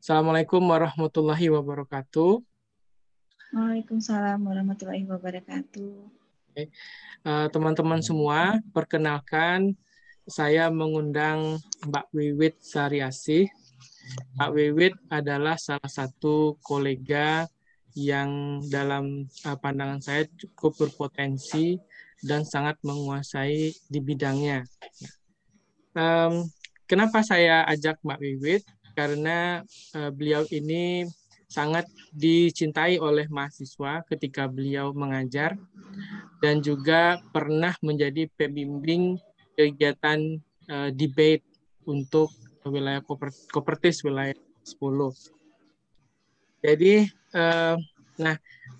Assalamualaikum warahmatullahi wabarakatuh. Waalaikumsalam warahmatullahi wabarakatuh. Eh, teman-teman semua, perkenalkan saya mengundang Mbak Wiwit Sariasih. Mbak Wiwit adalah salah satu kolega yang dalam eh, pandangan saya cukup berpotensi dan sangat menguasai di bidangnya. Nah, kenapa saya ajak Mbak Wiwit? karena eh, beliau ini sangat dicintai oleh mahasiswa ketika beliau mengajar dan juga pernah menjadi pembimbing kegiatan uh, debate untuk wilayah Kopertis wilayah 10. Jadi uh, nah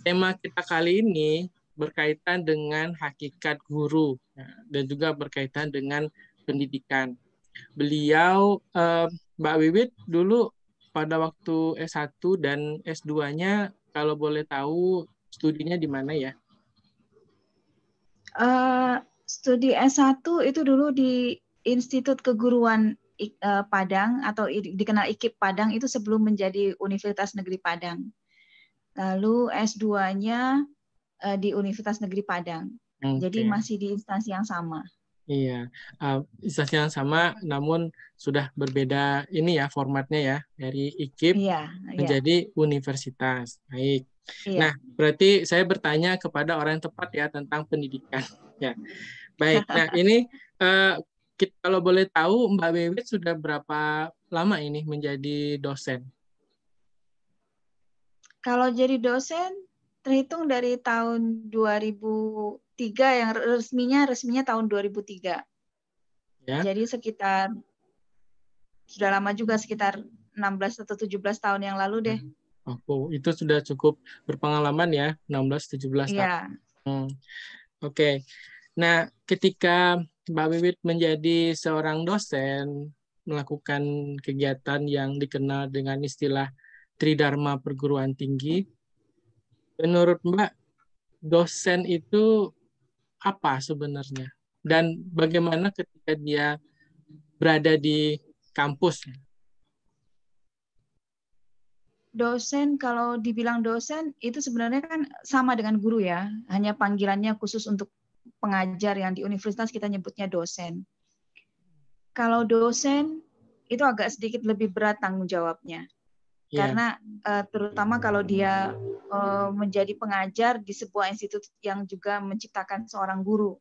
tema kita kali ini berkaitan dengan hakikat guru nah, dan juga berkaitan dengan pendidikan. Beliau uh, Mbak Wiwit dulu pada waktu S1 dan S2-nya kalau boleh tahu studinya di mana ya? Uh, studi S1 itu dulu di Institut Keguruan eh, Padang atau dikenal IKIP Padang itu sebelum menjadi Universitas Negeri Padang. Lalu S2-nya di Universitas Negeri Padang. Okay. Jadi masih di instansi yang sama. Iya, uh, instansi yang sama namun sudah berbeda ini ya formatnya ya dari IKIP iya, iya. menjadi iya. universitas. Baik. Iya. Nah, berarti saya bertanya kepada orang yang tepat ya tentang pendidikan. ya. Baik. Nah, ini uh, eh, kita, kalau boleh tahu Mbak Wewit sudah berapa lama ini menjadi dosen? Kalau jadi dosen terhitung dari tahun 2000 tiga yang resminya resminya tahun 2003. Ya. Jadi sekitar sudah lama juga sekitar 16 atau 17 tahun yang lalu deh. oh, itu sudah cukup berpengalaman ya 16 17 iya. tahun. Ya. Hmm. Oke. Okay. Nah, ketika Mbak Wiwit menjadi seorang dosen melakukan kegiatan yang dikenal dengan istilah tridharma perguruan tinggi, menurut Mbak dosen itu apa sebenarnya dan bagaimana ketika dia berada di kampus dosen kalau dibilang dosen itu sebenarnya kan sama dengan guru ya hanya panggilannya khusus untuk pengajar yang di universitas kita nyebutnya dosen kalau dosen itu agak sedikit lebih berat tanggung jawabnya yeah. karena uh, terutama kalau dia uh, menjadi pengajar di sebuah institut yang juga menciptakan seorang guru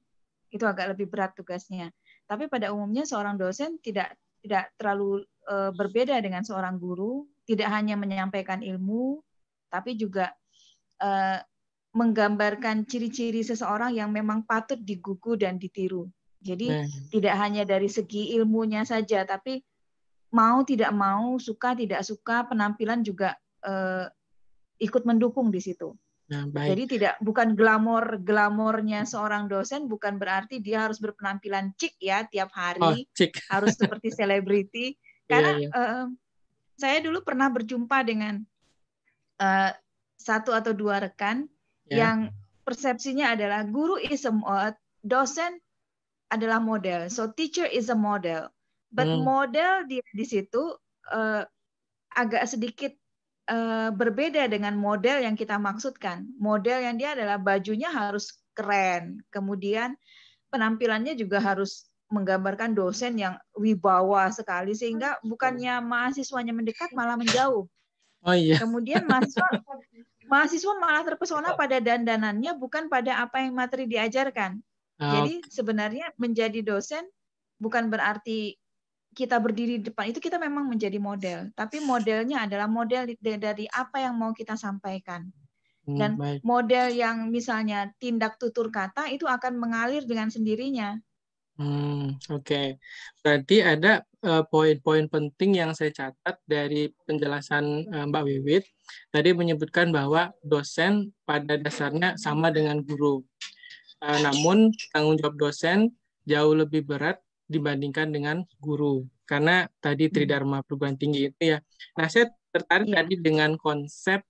itu agak lebih berat tugasnya tapi pada umumnya seorang dosen tidak tidak terlalu uh, berbeda dengan seorang guru tidak hanya menyampaikan ilmu tapi juga uh, menggambarkan ciri-ciri seseorang yang memang patut digugu dan ditiru. Jadi nah. tidak hanya dari segi ilmunya saja, tapi mau tidak mau, suka tidak suka, penampilan juga eh, ikut mendukung di situ. Nah, baik. Jadi tidak bukan glamor glamornya seorang dosen bukan berarti dia harus berpenampilan chic ya tiap hari oh, harus seperti selebriti iya, karena yeah, iya. yeah. Uh, saya dulu pernah berjumpa dengan uh, satu atau dua rekan yeah. yang persepsinya adalah guru is a dosen adalah model so teacher is a model but hmm. model dia di situ uh, agak sedikit uh, berbeda dengan model yang kita maksudkan. Model yang dia adalah bajunya harus keren, kemudian penampilannya juga harus menggambarkan dosen yang wibawa sekali sehingga bukannya mahasiswanya mendekat malah menjauh. Oh iya. Kemudian mahasiswa mahasiswa malah terpesona pada dandanannya bukan pada apa yang materi diajarkan. Oh. Jadi sebenarnya menjadi dosen bukan berarti kita berdiri di depan itu kita memang menjadi model, tapi modelnya adalah model dari apa yang mau kita sampaikan. Hmm, Dan model yang misalnya tindak tutur kata itu akan mengalir dengan sendirinya. Hmm, oke. Okay. Berarti ada eh, poin-poin uh, penting yang saya catat dari penjelasan uh, Mbak Wiwit. Tadi menyebutkan bahwa dosen pada dasarnya sama dengan guru. Uh, namun tanggung jawab dosen jauh lebih berat dibandingkan dengan guru karena tadi hmm. tridharma perguruan tinggi itu ya. Nah saya tertarik iya. tadi dengan konsep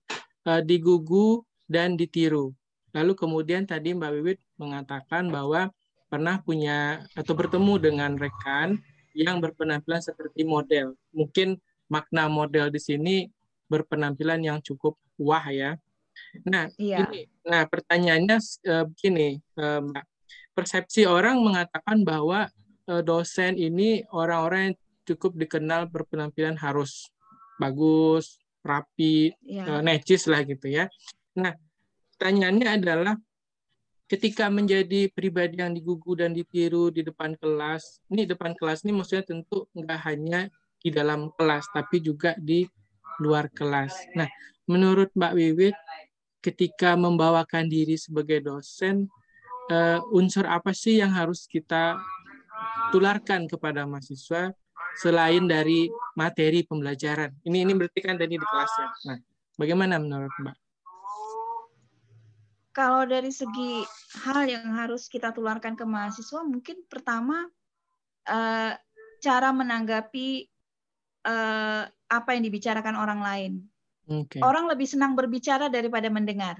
uh, digugu dan ditiru. Lalu kemudian tadi Mbak Wiwit mengatakan bahwa pernah punya atau bertemu dengan rekan yang berpenampilan seperti model. Mungkin makna model di sini berpenampilan yang cukup wah ya. Nah, ya. ini, nah pertanyaannya uh, begini, uh, Mbak. Persepsi orang mengatakan bahwa Eh, dosen ini orang-orang yang cukup dikenal berpenampilan harus bagus, rapi, ya. necis lah gitu ya. Nah, pertanyaannya adalah ketika menjadi pribadi yang digugu dan ditiru di depan kelas, ini depan kelas ini maksudnya tentu nggak hanya di dalam kelas, tapi juga di luar kelas. Nah, menurut Mbak Wiwit, ketika membawakan diri sebagai dosen, eh, unsur apa sih yang harus kita tularkan kepada mahasiswa selain dari materi pembelajaran. Ini ini berarti kan tadi di kelasnya. Nah, bagaimana menurut Mbak? Kalau dari segi hal yang harus kita tularkan ke mahasiswa, mungkin pertama eh, cara menanggapi eh, apa yang dibicarakan orang lain. Okay. Orang lebih senang berbicara daripada mendengar.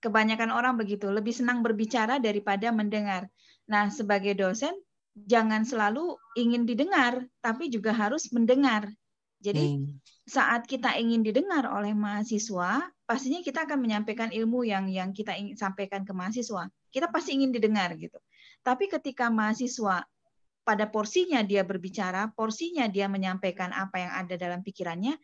Kebanyakan orang begitu, lebih senang berbicara daripada mendengar. Nah, sebagai dosen jangan selalu ingin didengar, tapi juga harus mendengar. Jadi hmm. saat kita ingin didengar oleh mahasiswa, pastinya kita akan menyampaikan ilmu yang yang kita ingin sampaikan ke mahasiswa. Kita pasti ingin didengar gitu. Tapi ketika mahasiswa pada porsinya dia berbicara, porsinya dia menyampaikan apa yang ada dalam pikirannya,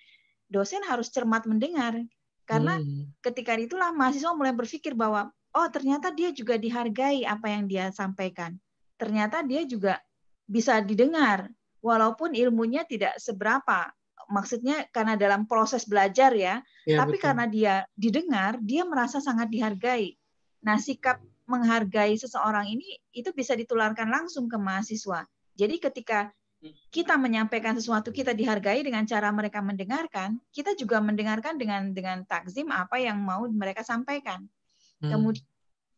dosen harus cermat mendengar. Karena hmm. ketika itulah mahasiswa mulai berpikir bahwa oh ternyata dia juga dihargai apa yang dia sampaikan. Ternyata dia juga bisa didengar walaupun ilmunya tidak seberapa. Maksudnya karena dalam proses belajar ya, ya tapi betul. karena dia didengar, dia merasa sangat dihargai. Nah, sikap menghargai seseorang ini itu bisa ditularkan langsung ke mahasiswa. Jadi ketika kita menyampaikan sesuatu kita dihargai dengan cara mereka mendengarkan, kita juga mendengarkan dengan dengan takzim apa yang mau mereka sampaikan. Hmm. Kemudi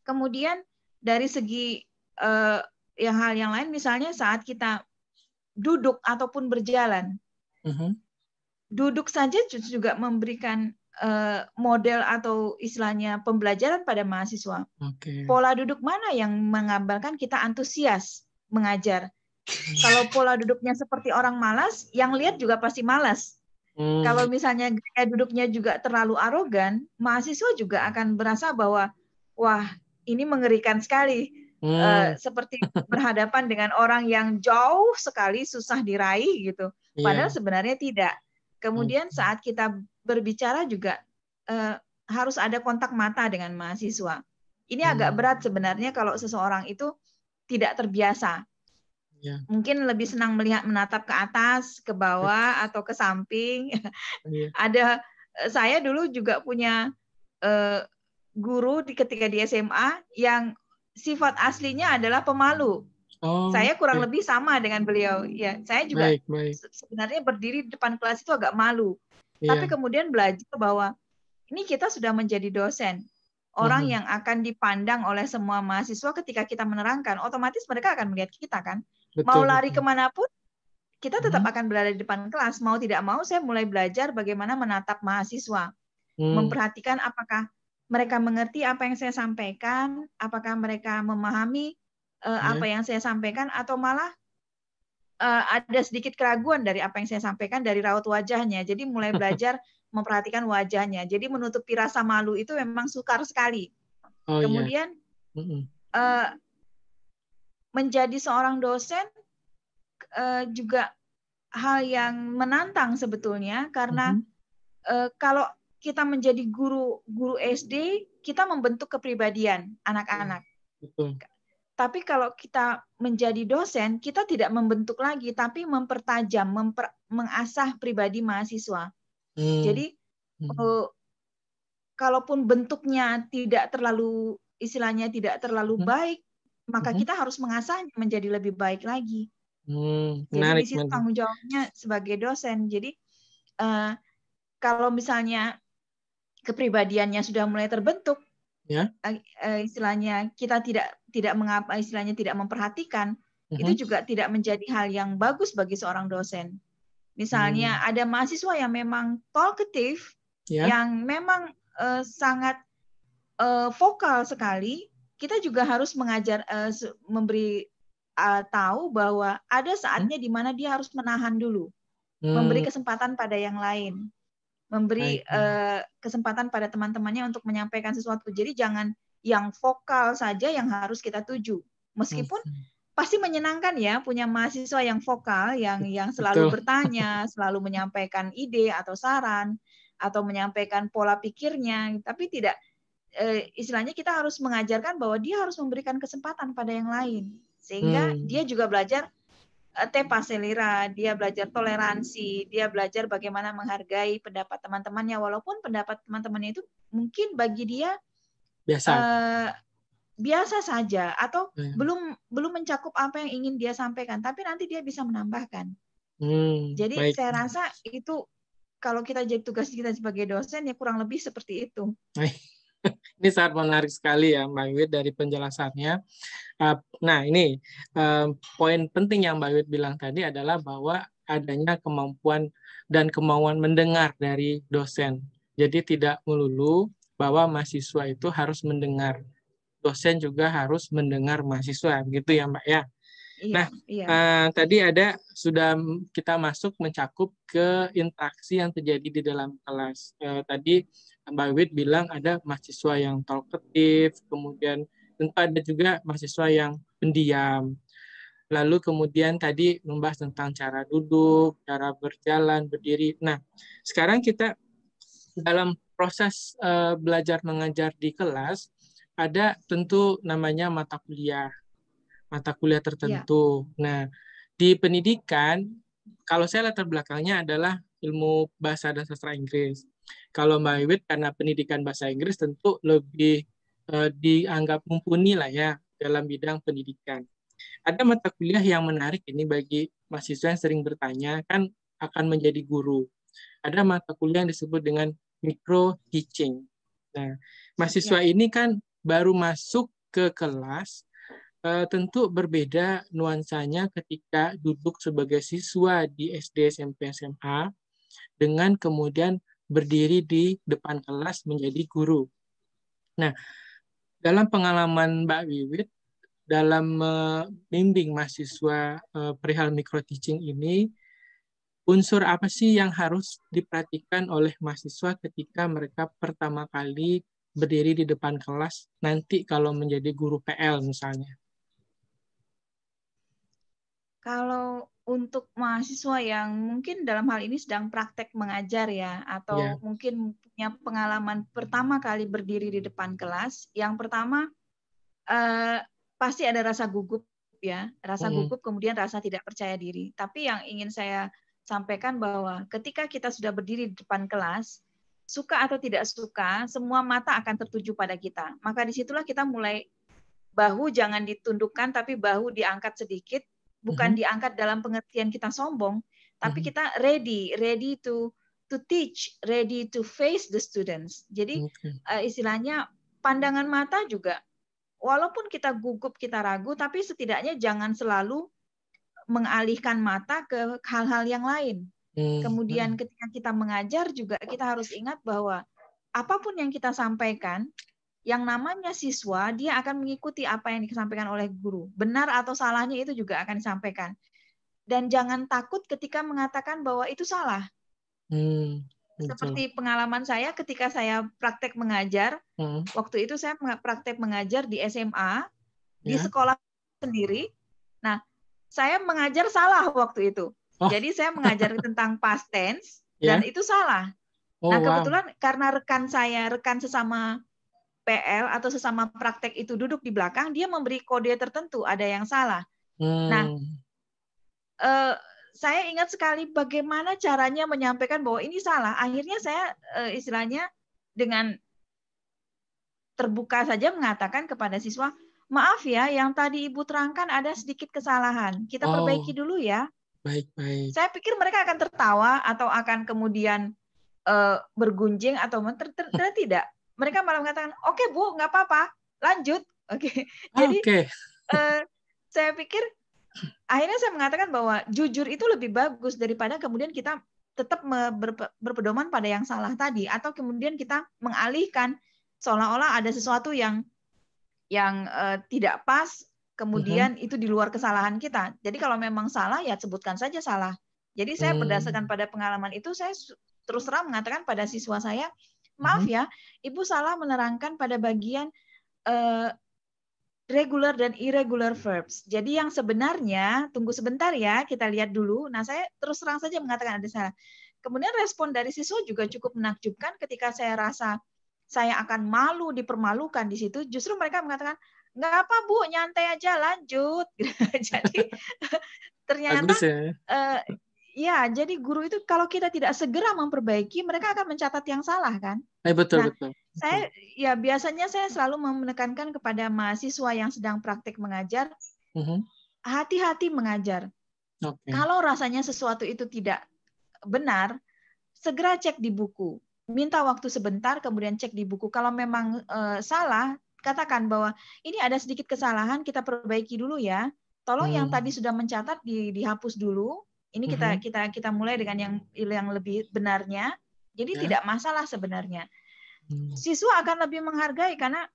Kemudian dari segi uh, yang hal yang lain misalnya saat kita duduk ataupun berjalan. Uh Duduk saja juga memberikan eh, model atau istilahnya pembelajaran pada mahasiswa. Okay. Pola duduk mana yang menggambarkan kita antusias mengajar? Kalau pola duduknya seperti orang malas, yang lihat juga pasti malas. Hmm. Kalau misalnya gaya duduknya juga terlalu arogan, mahasiswa juga akan berasa bahwa wah ini mengerikan sekali. Hmm. Uh, seperti berhadapan dengan orang yang jauh sekali susah diraih gitu. Iya. Padahal yeah. sebenarnya tidak. Kemudian hmm. saat kita berbicara juga uh, harus ada kontak mata dengan mahasiswa. Ini hmm. agak berat sebenarnya kalau seseorang itu tidak terbiasa yeah. mungkin lebih senang melihat menatap ke atas, ke bawah iya. atau ke samping. yeah. Ada eh, saya dulu juga punya uh, guru di ketika di SMA yang sifat aslinya adalah pemalu. Oh, saya kurang iya. lebih sama dengan beliau. Ya, saya juga baik, baik. sebenarnya berdiri di depan kelas itu agak malu. Yeah. Tapi kemudian belajar bahwa ini kita sudah menjadi dosen. Orang mm yang akan dipandang oleh semua mahasiswa ketika kita menerangkan, otomatis mereka akan melihat kita kan. Betul, mau lari kemanapun kita tetap hmm. akan berada di depan kelas mau tidak mau saya mulai belajar bagaimana menatap mahasiswa hmm. memperhatikan apakah mereka mengerti apa yang saya sampaikan apakah mereka memahami uh, hmm. apa yang saya sampaikan atau malah uh, ada sedikit keraguan dari apa yang saya sampaikan dari raut wajahnya jadi mulai belajar memperhatikan wajahnya jadi menutupi rasa malu itu memang sukar sekali oh, iya. kemudian yeah. uh, menjadi seorang dosen uh, juga hal yang menantang sebetulnya karena mm -hmm. uh, kalau kita menjadi guru guru SD kita membentuk kepribadian anak-anak. Tapi kalau kita menjadi dosen kita tidak membentuk lagi tapi mempertajam, memper, mengasah pribadi mahasiswa. Hmm. Jadi hmm. Eh, kalaupun bentuknya tidak terlalu istilahnya tidak terlalu hmm. baik maka hmm. kita harus mengasahnya menjadi lebih baik lagi. Hmm, menarik, Jadi di situ tanggung jawabnya sebagai dosen. Jadi uh, kalau misalnya kepribadiannya sudah mulai terbentuk, yeah. Ya. uh, eh, istilahnya kita tidak tidak mengapa eh, istilahnya tidak memperhatikan, hmm. itu juga tidak menjadi hal yang bagus bagi seorang dosen. Misalnya hmm. ada mahasiswa yang memang talkative, yeah. yang memang uh, sangat uh, vokal sekali, kita juga harus mengajar uh, memberi uh, tahu bahwa ada saatnya hmm. di mana dia harus menahan dulu, hmm. memberi kesempatan pada yang lain, memberi uh, kesempatan pada teman-temannya untuk menyampaikan sesuatu. Jadi jangan yang vokal saja yang harus kita tuju, meskipun hmm. pasti menyenangkan ya punya mahasiswa yang vokal, yang yang selalu Betul. bertanya, selalu menyampaikan ide atau saran atau menyampaikan pola pikirnya, tapi tidak eh, istilahnya kita harus mengajarkan bahwa dia harus memberikan kesempatan pada yang lain sehingga hmm. dia juga belajar eh, tepa selera, dia belajar toleransi, dia belajar bagaimana menghargai pendapat teman-temannya walaupun pendapat teman-temannya itu mungkin bagi dia biasa uh, biasa saja atau hmm. belum belum mencakup apa yang ingin dia sampaikan, tapi nanti dia bisa menambahkan. Hmm, Jadi baik. saya rasa itu kalau kita jadi tugas kita sebagai dosen ya kurang lebih seperti itu. Ini sangat menarik sekali ya Mbak Wid dari penjelasannya. Ah, nah ini eh, poin penting yang Mbak Wid bilang tadi adalah bahwa adanya kemampuan dan kemauan mendengar dari dosen. Jadi tidak melulu bahwa mahasiswa itu harus mendengar. Dosen juga harus mendengar mahasiswa, begitu ya Mbak ya. Iya, nah, iya. Uh, tadi ada sudah kita masuk mencakup ke interaksi yang terjadi di dalam kelas. Uh, tadi Mbak Wid bilang ada mahasiswa yang talkative, kemudian tentu ada juga mahasiswa yang pendiam. Lalu kemudian tadi membahas tentang cara duduk, cara berjalan, berdiri. Nah, sekarang kita dalam proses uh, belajar mengajar di kelas ada tentu namanya mata kuliah mata kuliah iya. tertentu. Ya. Nah, di pendidikan, kalau saya latar belakangnya adalah ilmu bahasa dan sastra Inggris. Kalau Mbak Iwit, karena pendidikan bahasa Inggris tentu lebih uh, dianggap mumpuni lah ya dalam bidang pendidikan. Ada mata kuliah yang menarik ini bagi mahasiswa yang sering bertanya, kan akan menjadi guru. Ada mata kuliah yang disebut dengan micro teaching. Nah, mahasiswa ya. ini kan baru masuk ke kelas Eh, tentu berbeda nuansanya ketika duduk sebagai siswa di SD, SMP, SMA dengan kemudian berdiri di depan kelas menjadi guru. Nah, dalam pengalaman Mbak Wiwit dalam membimbing mahasiswa eh, perihal micro teaching ini unsur apa sih yang harus diperhatikan oleh mahasiswa ketika mereka pertama kali berdiri di depan kelas nanti kalau menjadi guru PL misalnya? Kalau untuk mahasiswa yang mungkin dalam hal ini sedang praktek mengajar ya atau yeah. mungkin punya pengalaman pertama kali berdiri di depan kelas, yang pertama eh, pasti ada rasa gugup ya, rasa mm. gugup kemudian rasa tidak percaya diri. Tapi yang ingin saya sampaikan bahwa ketika kita sudah berdiri di depan kelas, suka atau tidak suka, semua mata akan tertuju pada kita. Maka disitulah kita mulai bahu jangan ditundukkan tapi bahu diangkat sedikit bukan mm-hmm. diangkat dalam pengertian kita sombong, tapi mm-hmm. kita ready, ready to to teach, ready to face the students. Jadi okay. uh, eh, istilahnya pandangan mata juga, walaupun kita gugup, kita ragu, tapi setidaknya jangan selalu mengalihkan mata ke hal-hal yang lain. Kemudian ketika kita mengajar juga kita harus ingat bahwa apapun yang kita sampaikan yang namanya siswa dia akan mengikuti apa yang disampaikan oleh guru. Benar atau salahnya itu juga akan disampaikan. Dan jangan takut ketika mengatakan bahwa itu salah. Hmm, Seperti pengalaman saya ketika saya praktek mengajar, hmm. waktu itu saya praktek mengajar di SMA ya. di sekolah sendiri. Nah, saya mengajar salah waktu itu. Oh. Jadi saya mengajar tentang past tense yeah. dan itu salah. Oh, nah, kebetulan wow. karena rekan saya, rekan sesama PL atau sesama praktek itu duduk di belakang, dia memberi kode tertentu, ada yang salah. Hmm. Nah, eh, saya ingat sekali bagaimana caranya menyampaikan bahwa ini salah. Akhirnya saya eh, istilahnya dengan terbuka saja mengatakan kepada siswa, maaf ya, yang tadi ibu terangkan ada sedikit kesalahan. Kita oh. perbaiki dulu ya. Baik, baik. Saya pikir mereka akan tertawa atau akan kemudian eh, bergunjing atau ternyata tidak mereka malah mengatakan oke okay, bu nggak apa-apa lanjut oke okay. jadi okay. Uh, eh, saya pikir akhirnya saya mengatakan bahwa jujur itu lebih bagus daripada kemudian kita tetap berpedoman pada yang salah tadi atau kemudian kita mengalihkan seolah-olah ada sesuatu yang yang uh, tidak pas kemudian mm-hmm. itu di luar kesalahan kita jadi kalau memang salah ya sebutkan saja salah jadi saya hmm. berdasarkan pada pengalaman itu saya terus terang mengatakan pada siswa saya Maaf mhm. ya, Ibu salah menerangkan pada bagian uh, regular dan irregular verbs. Jadi yang sebenarnya, tunggu sebentar ya, kita lihat dulu. Nah, saya terus terang saja mengatakan ada salah. Kemudian respon dari siswa juga cukup menakjubkan ketika saya rasa saya akan malu dipermalukan di situ, justru mereka mengatakan, nggak apa Bu, nyantai aja lanjut. Jadi ternyata ya. uh, Ya, jadi guru itu kalau kita tidak segera memperbaiki, mereka akan mencatat yang salah kan? Eh, betul, nah, betul. Saya ya biasanya saya selalu menekankan kepada mahasiswa yang sedang praktik mengajar, uh-huh. hati-hati mengajar. Okay. Kalau rasanya sesuatu itu tidak benar, segera cek di buku. Minta waktu sebentar, kemudian cek di buku. Kalau memang uh, salah, katakan bahwa ini ada sedikit kesalahan, kita perbaiki dulu ya. Tolong hmm. yang tadi sudah mencatat di, dihapus dulu ini kita mm-hmm. kita kita mulai dengan yang yang lebih benarnya. Jadi yeah. tidak masalah sebenarnya. Hmm. Siswa akan lebih menghargai karena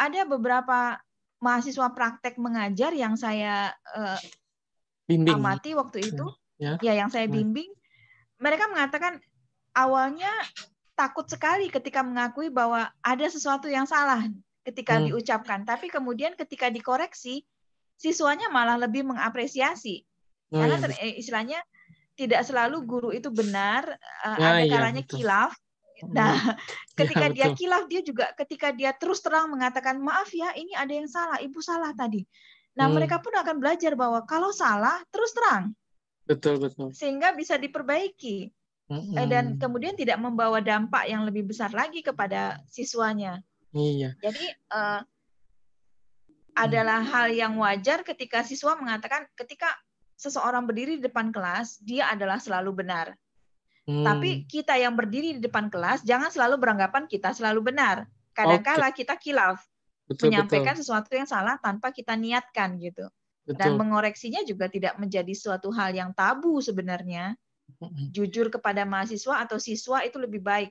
ada beberapa mahasiswa praktek mengajar yang saya uh, amati waktu itu, hmm. yeah. ya yang saya hmm. bimbing, mereka mengatakan awalnya takut sekali ketika mengakui bahwa ada sesuatu yang salah ketika hmm. diucapkan, tapi kemudian ketika dikoreksi, siswanya malah lebih mengapresiasi. Oh, Karena iya, ter, eh, istilahnya tidak selalu guru itu benar, eh, ah, iya, oh, nah, ada kalanya iya, kilaf. Nah, ketika ya, dia kilaf dia juga ketika dia terus terang mengatakan maaf ya ini ada yang salah, ibu salah tadi. Nah, hmm. mereka pun akan belajar bahwa kalau salah terus terang. Betul, betul. Sehingga bisa diperbaiki. Eh, hmm. Dan kemudian tidak membawa dampak yang lebih besar lagi kepada siswanya. Iya. Jadi uh, adalah hal yang wajar ketika siswa mengatakan ketika seseorang berdiri di depan kelas, dia adalah selalu benar. Hmm. Tapi kita yang berdiri di depan kelas, jangan selalu beranggapan kita selalu benar. Kadangkala okay. kita kilaf, betul, menyampaikan betul. sesuatu yang salah tanpa kita niatkan gitu. Betul. Dan mengoreksinya juga tidak menjadi suatu hal yang tabu sebenarnya. Jujur kepada mahasiswa atau siswa itu lebih baik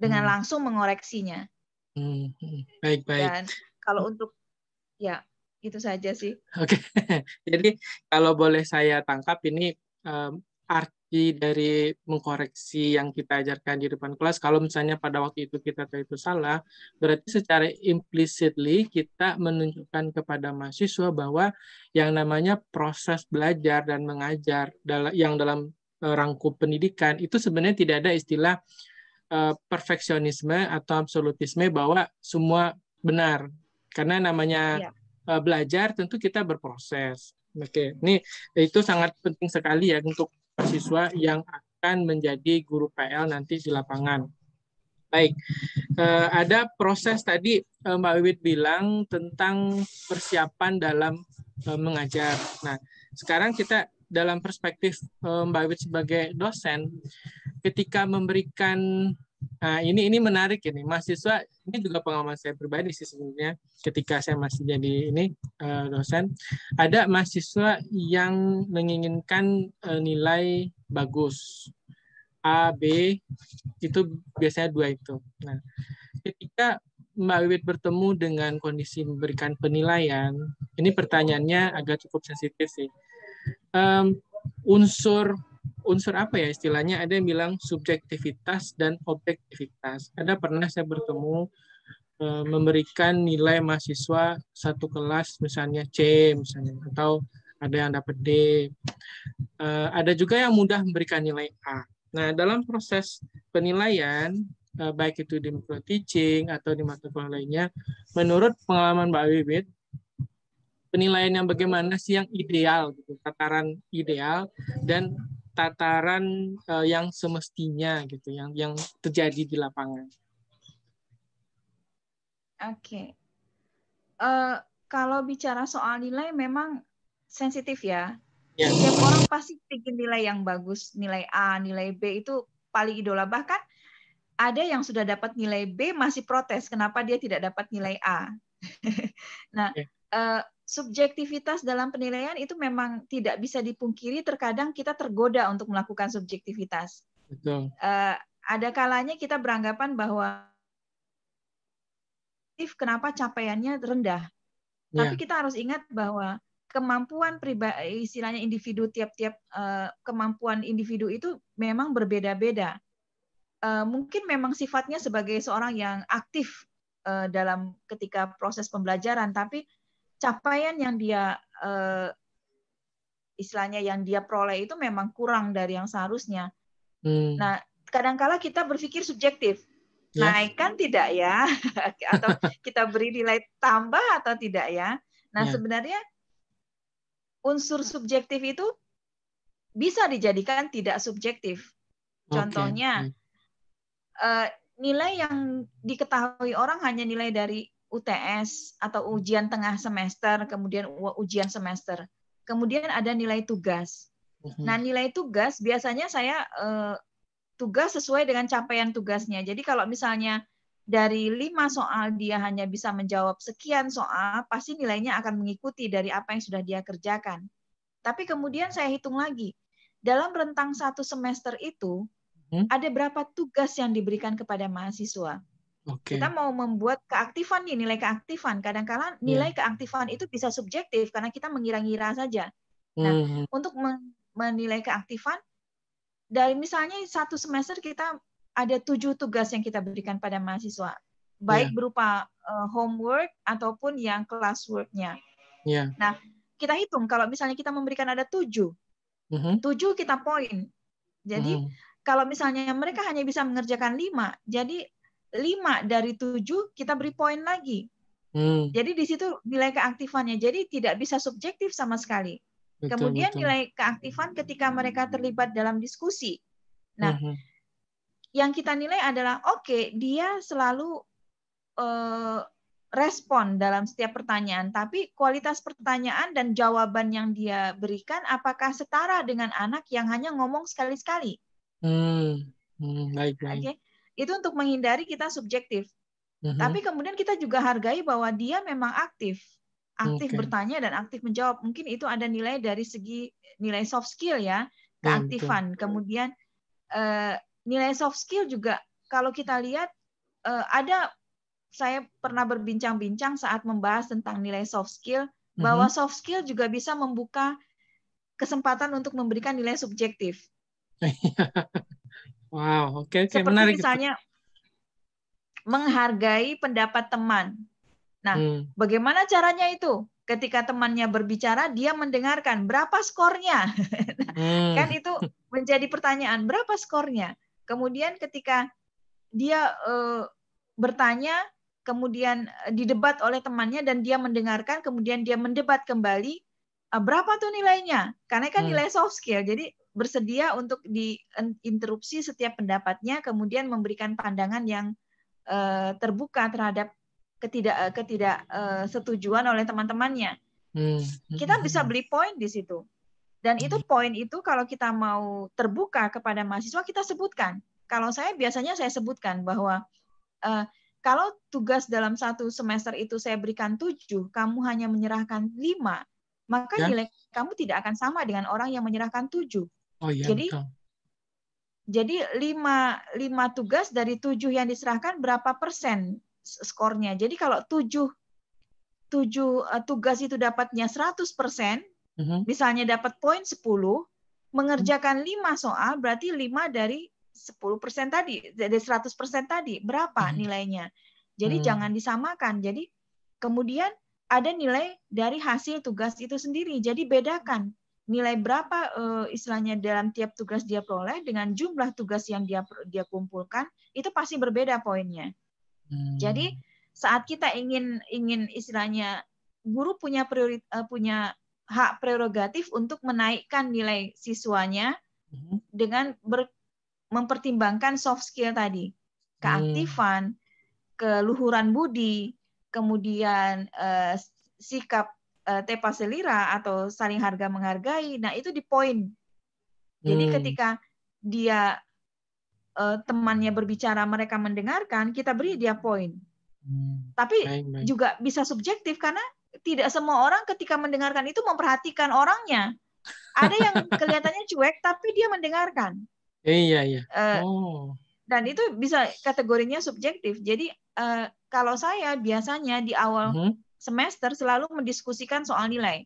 dengan hmm. langsung mengoreksinya. Hmm, hmm. Baik baik. Dan kalau hmm. untuk ya itu saja sih. Oke. Okay. Jadi kalau boleh saya tangkap ini um, arti dari mengkoreksi yang kita ajarkan di depan kelas kalau misalnya pada waktu itu kita tahu itu salah, berarti secara implicitly kita menunjukkan kepada mahasiswa bahwa yang namanya proses belajar dan mengajar yang dalam e, rangkup pendidikan itu sebenarnya tidak ada istilah e, perfeksionisme atau absolutisme bahwa semua benar karena namanya iya. Eh, belajar tentu kita berproses. Oke, ini itu sangat penting sekali ya untuk siswa yang akan menjadi guru PL nanti di lapangan. Baik, eh, ada proses tadi eh, Mbak Wiwit bilang tentang persiapan dalam mengajar. Nah, sekarang kita dalam perspektif Mbak Wiwit sebagai dosen, ketika memberikan Nah, ini ini menarik ini mahasiswa ini juga pengalaman saya pribadi sih sebenarnya ketika saya masih jadi ini eh, dosen ada mahasiswa yang menginginkan eh, nilai bagus A B itu biasanya dua itu. Nah ketika Mbak Wiwit bertemu dengan kondisi memberikan penilaian ini pertanyaannya agak cukup sensitif sih. Um, unsur unsur apa ya istilahnya ada yang bilang subjektivitas dan objektivitas. Ada pernah saya bertemu eh, memberikan nilai mahasiswa satu kelas misalnya C misalnya atau ada yang dapat D. Eh, ada juga yang mudah memberikan nilai A. Nah, dalam proses penilaian eh, baik itu di micro teaching atau di mata kuliah lainnya, menurut pengalaman Mbak Wibit penilaian yang bagaimana sih yang ideal gitu tataran ideal dan tataran uh, yang semestinya gitu, yang yang terjadi di lapangan. Oke, okay. uh, eh, kalau bicara soal nilai memang sensitif ya. ya. Setiap orang pasti ingin nilai yang bagus, nilai A, nilai B itu paling idola. Bahkan ada yang sudah dapat nilai B masih protes kenapa dia tidak dapat nilai A. nah, yeah. Ya. uh, subjektivitas dalam penilaian itu memang tidak bisa dipungkiri. Terkadang kita tergoda untuk melakukan subjektivitas. Eh, ada kalanya kita beranggapan bahwa kenapa capaiannya rendah. Yeah. Tapi kita harus ingat bahwa kemampuan pribadi, istilahnya individu tiap-tiap eh, kemampuan individu itu memang berbeda-beda. Eh, mungkin memang sifatnya sebagai seorang yang aktif dalam ketika proses pembelajaran, tapi capaian yang dia uh, istilahnya yang dia peroleh itu memang kurang dari yang seharusnya. Hmm. Nah, kadangkala kita berpikir subjektif. Yeah. Naikkan tidak ya? atau kita beri nilai tambah atau tidak ya? Nah, yeah. sebenarnya unsur subjektif itu bisa dijadikan tidak subjektif. Contohnya okay. Hmm. Eh, nilai yang diketahui orang hanya nilai dari UTS atau ujian tengah semester, kemudian ujian semester. Kemudian ada nilai tugas. Mhm. Nah, nilai tugas biasanya saya eh, tugas sesuai dengan capaian tugasnya. Jadi kalau misalnya dari lima soal dia hanya bisa menjawab sekian soal, pasti nilainya akan mengikuti dari apa yang sudah dia kerjakan. Tapi kemudian saya hitung lagi, dalam rentang satu semester itu, mhm. ada berapa tugas yang diberikan kepada mahasiswa. Okay. Kita mau membuat keaktifan nih nilai keaktifan. kadang-kala iya. nilai yeah. keaktifan itu bisa subjektif karena kita mengira-ngira saja. Nah, mm -hmm. untuk menilai keaktifan dari misalnya satu semester kita ada tujuh tugas yang kita berikan pada mahasiswa, baik yeah. berupa uh, homework ataupun yang classworknya. Yeah. Nah, kita hitung kalau misalnya kita memberikan ada tujuh, mm -hmm. tujuh kita poin. Jadi mm -hmm. kalau misalnya mereka hanya bisa mengerjakan lima, jadi 5 dari 7 kita beri poin lagi. Hmm. Jadi di situ nilai keaktifannya. Jadi tidak bisa subjektif sama sekali. Betul, Kemudian betul. nilai keaktifan ketika mereka terlibat dalam diskusi. Nah, uh hmm, -huh. Hmm. yang kita nilai adalah oke, okay, dia selalu uh, respon dalam setiap pertanyaan, tapi kualitas pertanyaan dan jawaban yang dia berikan apakah setara dengan anak yang hanya ngomong sekali-sekali? Hmm, hmm baik baik. Okay? itu untuk menghindari kita subjektif. Mm-hmm. Tapi kemudian kita juga hargai bahwa dia memang aktif, aktif okay. bertanya dan aktif menjawab. Mungkin itu ada nilai dari segi nilai soft skill ya, keaktifan. kemudian eh, nilai soft skill juga kalau kita lihat eh, ada saya pernah berbincang-bincang saat membahas tentang nilai soft skill mm-hmm. bahwa soft skill juga bisa membuka kesempatan untuk memberikan nilai subjektif. Iya. Wow, oke, okay, okay, Seperti menarik. Misalnya menghargai pendapat teman. Nah, hmm. bagaimana caranya itu? Ketika temannya berbicara, dia mendengarkan berapa skornya. Nah, hmm. Kan itu menjadi pertanyaan berapa skornya. Kemudian ketika dia eh, bertanya, kemudian eh, didebat oleh temannya dan dia mendengarkan, kemudian dia mendebat kembali, ah, berapa tuh nilainya? Karena kan hmm. nilai soft skill, jadi bersedia untuk diinterupsi setiap pendapatnya, kemudian memberikan pandangan yang eh, terbuka terhadap ketidak eh, ketidaksetujuan eh, uh, oleh teman-temannya. Hmm. Kita bisa beli poin di situ. Dan itu poin itu kalau kita mau terbuka kepada mahasiswa kita sebutkan. Kalau saya biasanya saya sebutkan bahwa uh, kalau tugas dalam satu semester itu saya berikan tujuh, kamu hanya menyerahkan lima, maka ya. nilai kamu tidak akan sama dengan orang yang menyerahkan tujuh. Oh iya jadi, Jadi lima, lima tugas dari tujuh yang diserahkan berapa persen skornya. Jadi kalau tujuh, tujuh eh, tugas itu dapatnya 100 persen, uh-huh. misalnya dapat poin 10, mengerjakan mhm. lima soal berarti lima dari 10 persen tadi, dari 100 persen tadi. Berapa uh-huh. nilainya? Jadi uh-huh. jangan disamakan. Jadi kemudian ada nilai dari hasil tugas itu sendiri. Jadi bedakan nilai berapa uh, istilahnya dalam tiap tugas dia peroleh dengan jumlah tugas yang dia dia kumpulkan itu pasti berbeda poinnya. Hmm. Jadi saat kita ingin ingin istilahnya guru punya priori, uh, punya hak prerogatif untuk menaikkan nilai siswanya hmm. dengan ber, mempertimbangkan soft skill tadi, hmm. keaktifan, hmm. keluhuran budi, kemudian uh, sikap Eh, tepa selira atau saling harga menghargai. Nah, itu di poin. Jadi hmm. ketika dia eh, temannya berbicara, mereka mendengarkan, kita beri dia poin. Hmm. Tapi baik, baik. juga bisa subjektif karena tidak semua orang ketika mendengarkan itu memperhatikan orangnya. Ada yang kelihatannya cuek tapi dia mendengarkan. Eh, iya, iya. Oh. Dan itu bisa kategorinya subjektif. Jadi kalau saya biasanya di awal hmm semester selalu mendiskusikan soal nilai.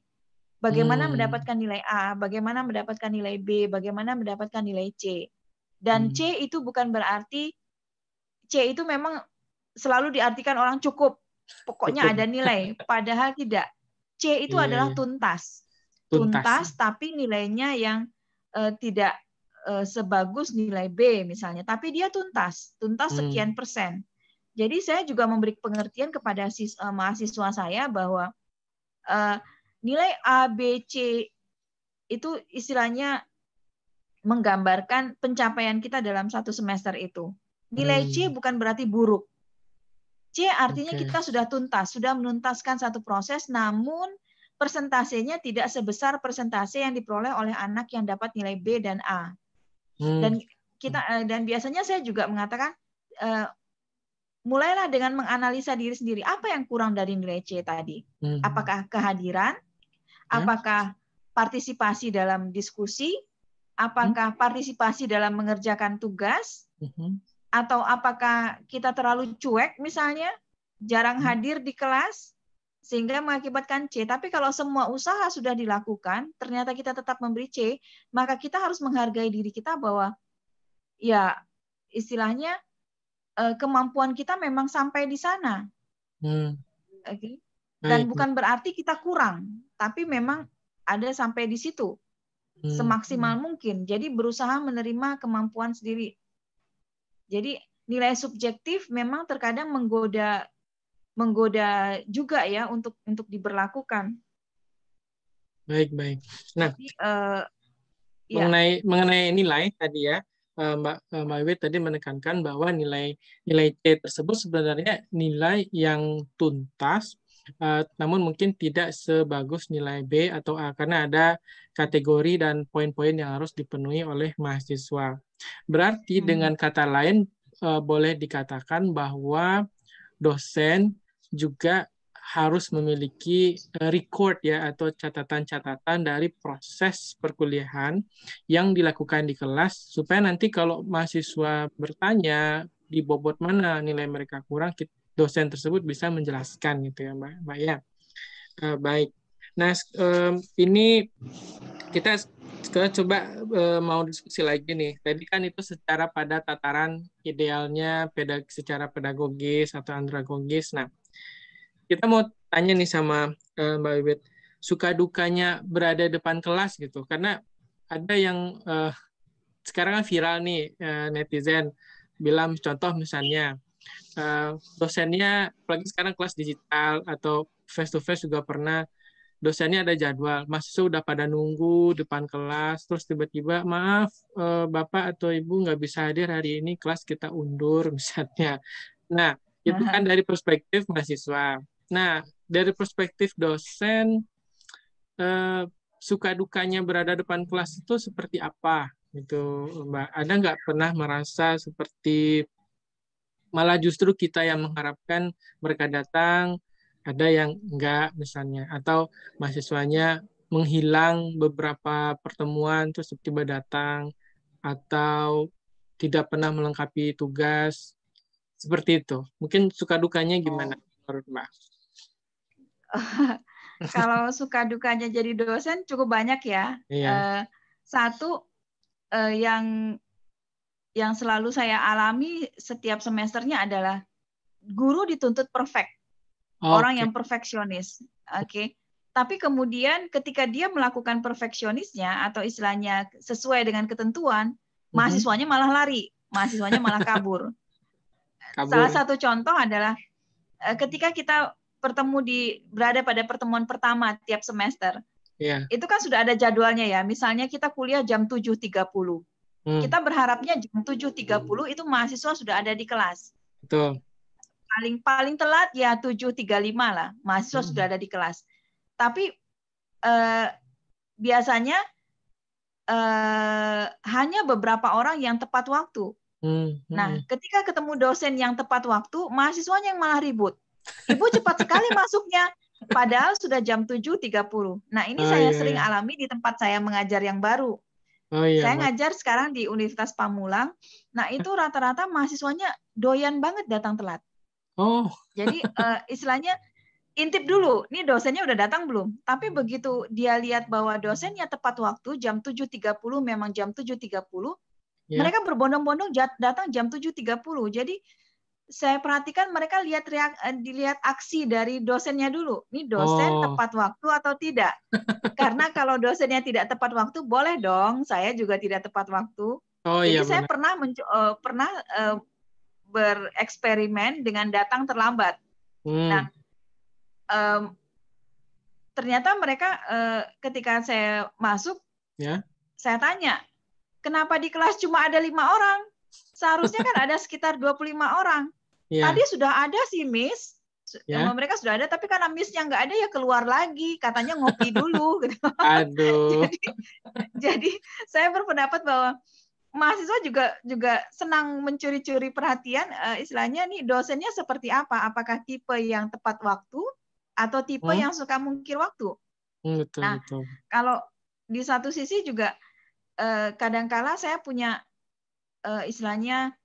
Bagaimana hmm. mendapatkan nilai A, bagaimana mendapatkan nilai B, bagaimana mendapatkan nilai C. Dan hmm. C itu bukan berarti C itu memang selalu diartikan orang cukup. Pokoknya cukup. ada nilai, padahal tidak. C itu yeah. adalah iya. tuntas. tuntas. Tuntas tapi nilainya yang uh, tidak uh, sebagus nilai B misalnya, tapi dia tuntas, tuntas hmm. sekian persen. Jadi saya juga memberi pengertian kepada sis, uh, mahasiswa saya bahwa uh, nilai A, B, C itu istilahnya menggambarkan pencapaian kita dalam satu semester itu. Nilai hmm. C bukan berarti buruk. C artinya okay. kita sudah tuntas, sudah menuntaskan satu proses, namun persentasenya tidak sebesar persentase yang diperoleh oleh anak yang dapat nilai B dan A. Hmm. Dan kita eh, dan biasanya saya juga mengatakan mulailah dengan menganalisa diri sendiri apa yang kurang dari nilai C tadi hmm. apakah kehadiran ya. apakah partisipasi dalam diskusi apakah hmm. partisipasi dalam mengerjakan tugas hmm. atau apakah kita terlalu cuek misalnya jarang hadir di kelas sehingga mengakibatkan C. Tapi kalau semua usaha sudah dilakukan, ternyata kita tetap memberi C, maka kita harus menghargai diri kita bahwa ya istilahnya Eh, kemampuan kita memang sampai di sana. Hmm. Okay? Hmm. Dan bukan berarti kita kurang, tapi memang ada sampai di situ hmm. semaksimal mungkin. Jadi berusaha menerima kemampuan sendiri. Jadi nilai subjektif memang terkadang menggoda menggoda juga ya untuk untuk diberlakukan. Baik baik. Nah Jadi, uh, mengenai ya. mengenai nilai tadi ya Eh, Mbak eh, wiwi tadi menekankan bahwa nilai nilai C tersebut sebenarnya nilai yang tuntas eh, namun mungkin tidak sebagus nilai B atau A karena ada kategori dan poin-poin yang harus dipenuhi oleh mahasiswa. Berarti hmm. dengan kata lain boleh dikatakan bahwa dosen juga harus memiliki eh, record ya atau catatan-catatan dari proses perkuliahan yang dilakukan di kelas supaya nanti kalau mahasiswa bertanya di bobot mana nilai mereka kurang dosen tersebut bisa menjelaskan gitu ya Mbak, Mbak ya. Uh, baik. Nah, um, ini kita sekarang coba uh, mau diskusi lagi nih. Tadi kan itu secara pada tataran idealnya pedag secara pedagogis atau andragogis. Nah, kita mau tanya nih sama uh, Mbak Wiwit suka dukanya berada depan kelas gitu karena ada yang uh, sekarang kan viral nih uh, netizen bilang contoh misalnya uh, dosennya apalagi sekarang kelas digital atau face to face juga pernah dosennya ada jadwal mahasiswa udah pada nunggu depan kelas terus tiba-tiba maaf uh, bapak atau ibu nggak bisa hadir hari ini kelas kita undur misalnya nah itu kan dari perspektif mahasiswa Nah, dari perspektif dosen, eh, suka dukanya berada depan kelas itu seperti apa? Gitu, Mbak. Ada nggak pernah merasa seperti malah justru kita yang mengharapkan mereka datang, ada yang enggak misalnya, atau mahasiswanya menghilang beberapa pertemuan terus tiba-tiba datang, atau tidak pernah melengkapi tugas, seperti itu. Mungkin suka dukanya gimana oh. menurut Mbak? kalau suka dukanya jadi dosen cukup banyak ya. Iya. Uh, satu uh, yang yang selalu saya alami setiap semesternya adalah guru dituntut perfect. okay. Orang yang perfeksionis. Oke. Okay. Tapi kemudian ketika dia melakukan perfeksionisnya atau istilahnya sesuai dengan ketentuan, mm-hmm. mahasiswanya malah lari, mahasiswanya malah kabur. kabur. Salah satu contoh adalah eh, ketika kita bertemu di berada pada pertemuan pertama tiap semester. Iya. Itu kan sudah ada jadwalnya ya. Misalnya kita kuliah jam 7.30. Hmm. Kita berharapnya jam 7.30 itu mahasiswa sudah ada di kelas. Betul. Paling paling telat ya 7.35 lah, mahasiswa hmm. sudah ada di kelas. Tapi eh, biasanya eh, hanya beberapa orang yang tepat waktu. Hmm. Nah, hmm. ketika ketemu dosen yang tepat waktu, mahasiswanya yang malah ribut. Ibu cepat sekali masuknya. Padahal sudah jam 7.30. Nah, ini oh, saya iya, sering iya. alami di tempat saya mengajar yang baru. Oh, iya, saya ngajar sekarang di Universitas Pamulang. Nah, itu rata-rata mahasiswanya doyan banget datang telat. Oh. Jadi uh, istilahnya intip dulu, Ini dosennya udah datang belum? Tapi begitu dia lihat bahwa dosennya tepat waktu jam 7.30 memang jam 7.30, yeah. mereka berbondong-bondong datang jam 7.30. Jadi saya perhatikan mereka lihat reak, eh, dilihat aksi dari dosennya dulu. Ini dosen oh. tepat waktu atau tidak? Karena kalau dosennya tidak tepat waktu, boleh dong. Saya juga tidak tepat waktu. Oh, Jadi iya, saya benar. pernah uh, pernah uh, bereksperimen dengan datang terlambat. Hmm. Nah, um, ternyata mereka uh, ketika saya masuk, yeah. saya tanya, kenapa di kelas cuma ada lima orang? Seharusnya kan ada sekitar 25 orang. Yeah. Tadi sudah ada sih Miss, yeah. Nama mereka sudah ada tapi karena missnya nggak ada ya keluar lagi katanya ngopi dulu gitu. Aduh. jadi, jadi saya berpendapat bahwa mahasiswa juga juga senang mencuri-curi perhatian uh, istilahnya nih dosennya seperti apa apakah tipe yang tepat waktu atau tipe hmm? yang suka mungkir waktu. Hmm, betul, nah betul. kalau di satu sisi juga uh, kadangkala saya punya uh, istilahnya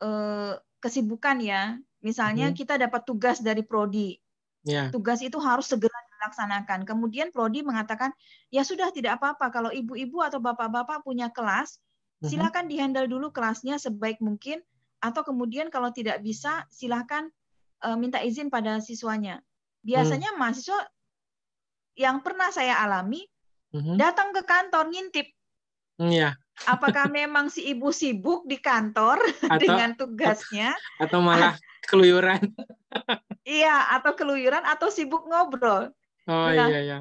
uh, kesibukan ya. Misalnya hmm. kita dapat tugas dari prodi. Yeah. Tugas itu harus segera dilaksanakan. Kemudian prodi mengatakan, "Ya sudah tidak apa-apa kalau ibu-ibu atau bapak-bapak punya kelas, mhm. silakan dihandle dulu kelasnya sebaik mungkin atau kemudian kalau tidak bisa silakan uh, minta izin pada siswanya." Biasanya hmm. mahasiswa yang pernah saya alami hmm. datang ke kantor ngintip. Iya. Hmm, yeah. Apakah memang si ibu sibuk di kantor atau, dengan tugasnya? Atau malah keluyuran? iya, atau keluyuran atau sibuk ngobrol. Oh nah, iya iya.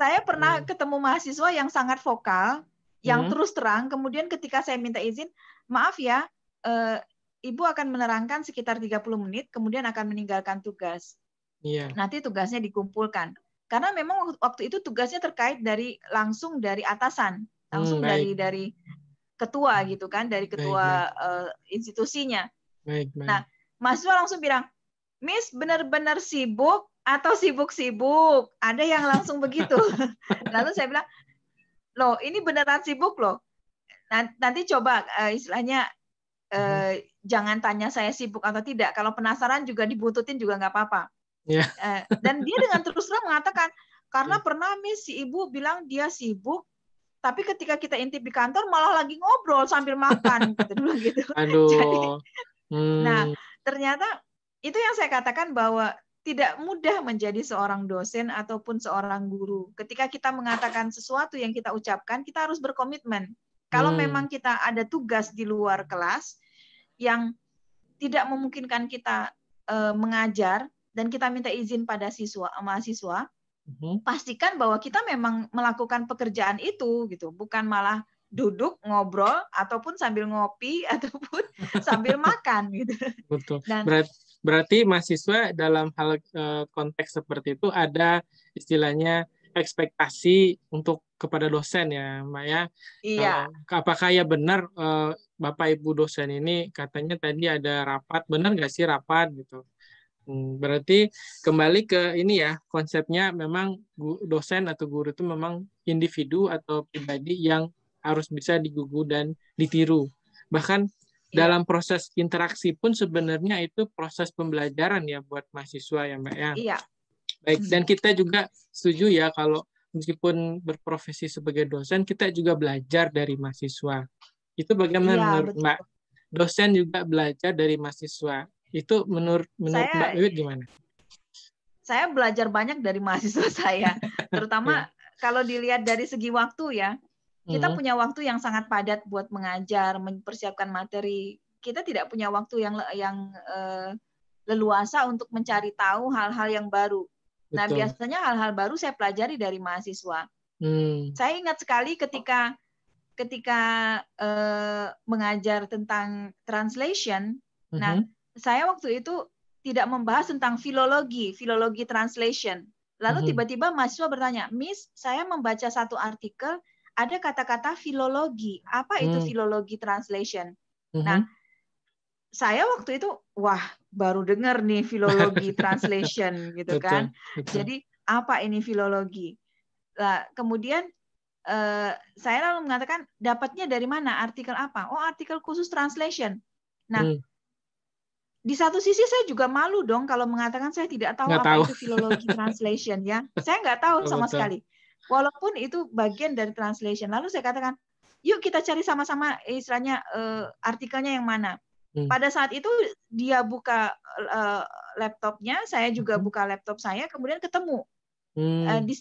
Saya pernah hmm. ketemu mahasiswa yang sangat vokal, yang hmm. terus terang. Kemudian ketika saya minta izin, maaf ya, e, ibu akan menerangkan sekitar 30 menit, kemudian akan meninggalkan tugas. Iya. Nanti tugasnya dikumpulkan. Karena memang waktu itu tugasnya terkait dari langsung dari atasan langsung hmm, dari dari ketua gitu kan dari ketua baik, Uh, institusinya. Baik, baik. Nah mahasiswa langsung bilang, Miss benar-benar sibuk atau sibuk-sibuk. Ada yang langsung begitu. Lalu saya bilang, loh ini beneran sibuk loh. Nanti coba uh, istilahnya uh, hmm. Eh, jangan tanya saya sibuk atau tidak. Kalau penasaran juga dibuntutin juga nggak apa-apa. Yeah. Ya. Uh, dan dia dengan terus terang mengatakan karena ya. pernah Miss si ibu bilang dia sibuk tapi ketika kita intip di kantor malah lagi ngobrol sambil makan gitu dulu gitu. Aduh. Jadi, hmm. Nah, ternyata itu yang saya katakan bahwa tidak mudah menjadi seorang dosen ataupun seorang guru. Ketika kita mengatakan sesuatu yang kita ucapkan, kita harus berkomitmen. Kalau hmm. memang kita ada tugas di luar kelas yang tidak memungkinkan kita e, mengajar dan kita minta izin pada siswa mahasiswa, Mm-hmm. pastikan bahwa kita memang melakukan pekerjaan itu gitu, bukan malah duduk ngobrol ataupun sambil ngopi ataupun sambil makan gitu. Betul. Dan, berarti, berarti mahasiswa dalam hal eh, konteks seperti itu ada istilahnya ekspektasi untuk kepada dosen ya, Mbak ya. Iya. Eh, apakah ya benar eh, Bapak Ibu dosen ini katanya tadi ada rapat, benar nggak sih rapat gitu? Hmm, berarti kembali ke ini ya, konsepnya memang dosen atau guru itu memang individu atau pribadi yang harus bisa digugu dan ditiru. Bahkan iya. dalam proses interaksi pun sebenarnya itu proses pembelajaran ya buat mahasiswa ya Mbak ya. Iya. Baik, hmm. dan kita juga setuju ya kalau meskipun berprofesi sebagai dosen, kita juga belajar dari mahasiswa. Itu bagaimana ya, menurut betul. Mbak? Dosen juga belajar dari mahasiswa itu menurut menurut saya, Mbak Wiwit gimana? Saya belajar banyak dari mahasiswa saya, terutama iya. kalau dilihat dari segi waktu ya. Kita mm punya waktu yang sangat padat buat mengajar, mempersiapkan materi. Kita tidak punya waktu yang yang uh, leluasa untuk mencari tahu hal-hal yang baru. Nah, Betul. Nah, biasanya hal-hal baru saya pelajari dari mahasiswa. Mm. Saya ingat sekali ketika ketika uh, mengajar tentang translation. Mm -hmm. Nah, mm-hmm saya waktu itu tidak membahas tentang filologi, filologi translation. Lalu mhm. tiba-tiba mahasiswa bertanya, Miss, saya membaca satu artikel ada kata-kata filologi. Apa itu hmm. filologi translation? Mhm. Nah, saya waktu itu, wah, baru dengar nih filologi translation, gitu kan? Jadi apa ini filologi? Nah, kemudian eh, saya lalu mengatakan, dapatnya dari mana artikel apa? Oh, artikel khusus translation. Nah, hmm di satu sisi saya juga malu dong kalau mengatakan saya tidak tahu nggak apa tahu. itu filologi translation ya. Saya nggak tahu sama sekali. Walaupun itu bagian dari translation. Lalu saya katakan, yuk kita cari sama-sama eh, istilahnya uh, artikelnya yang mana. Hmm. Pada saat itu dia buka uh, laptopnya, saya juga hmm. buka laptop saya, kemudian ketemu. Hmm. Uh, di,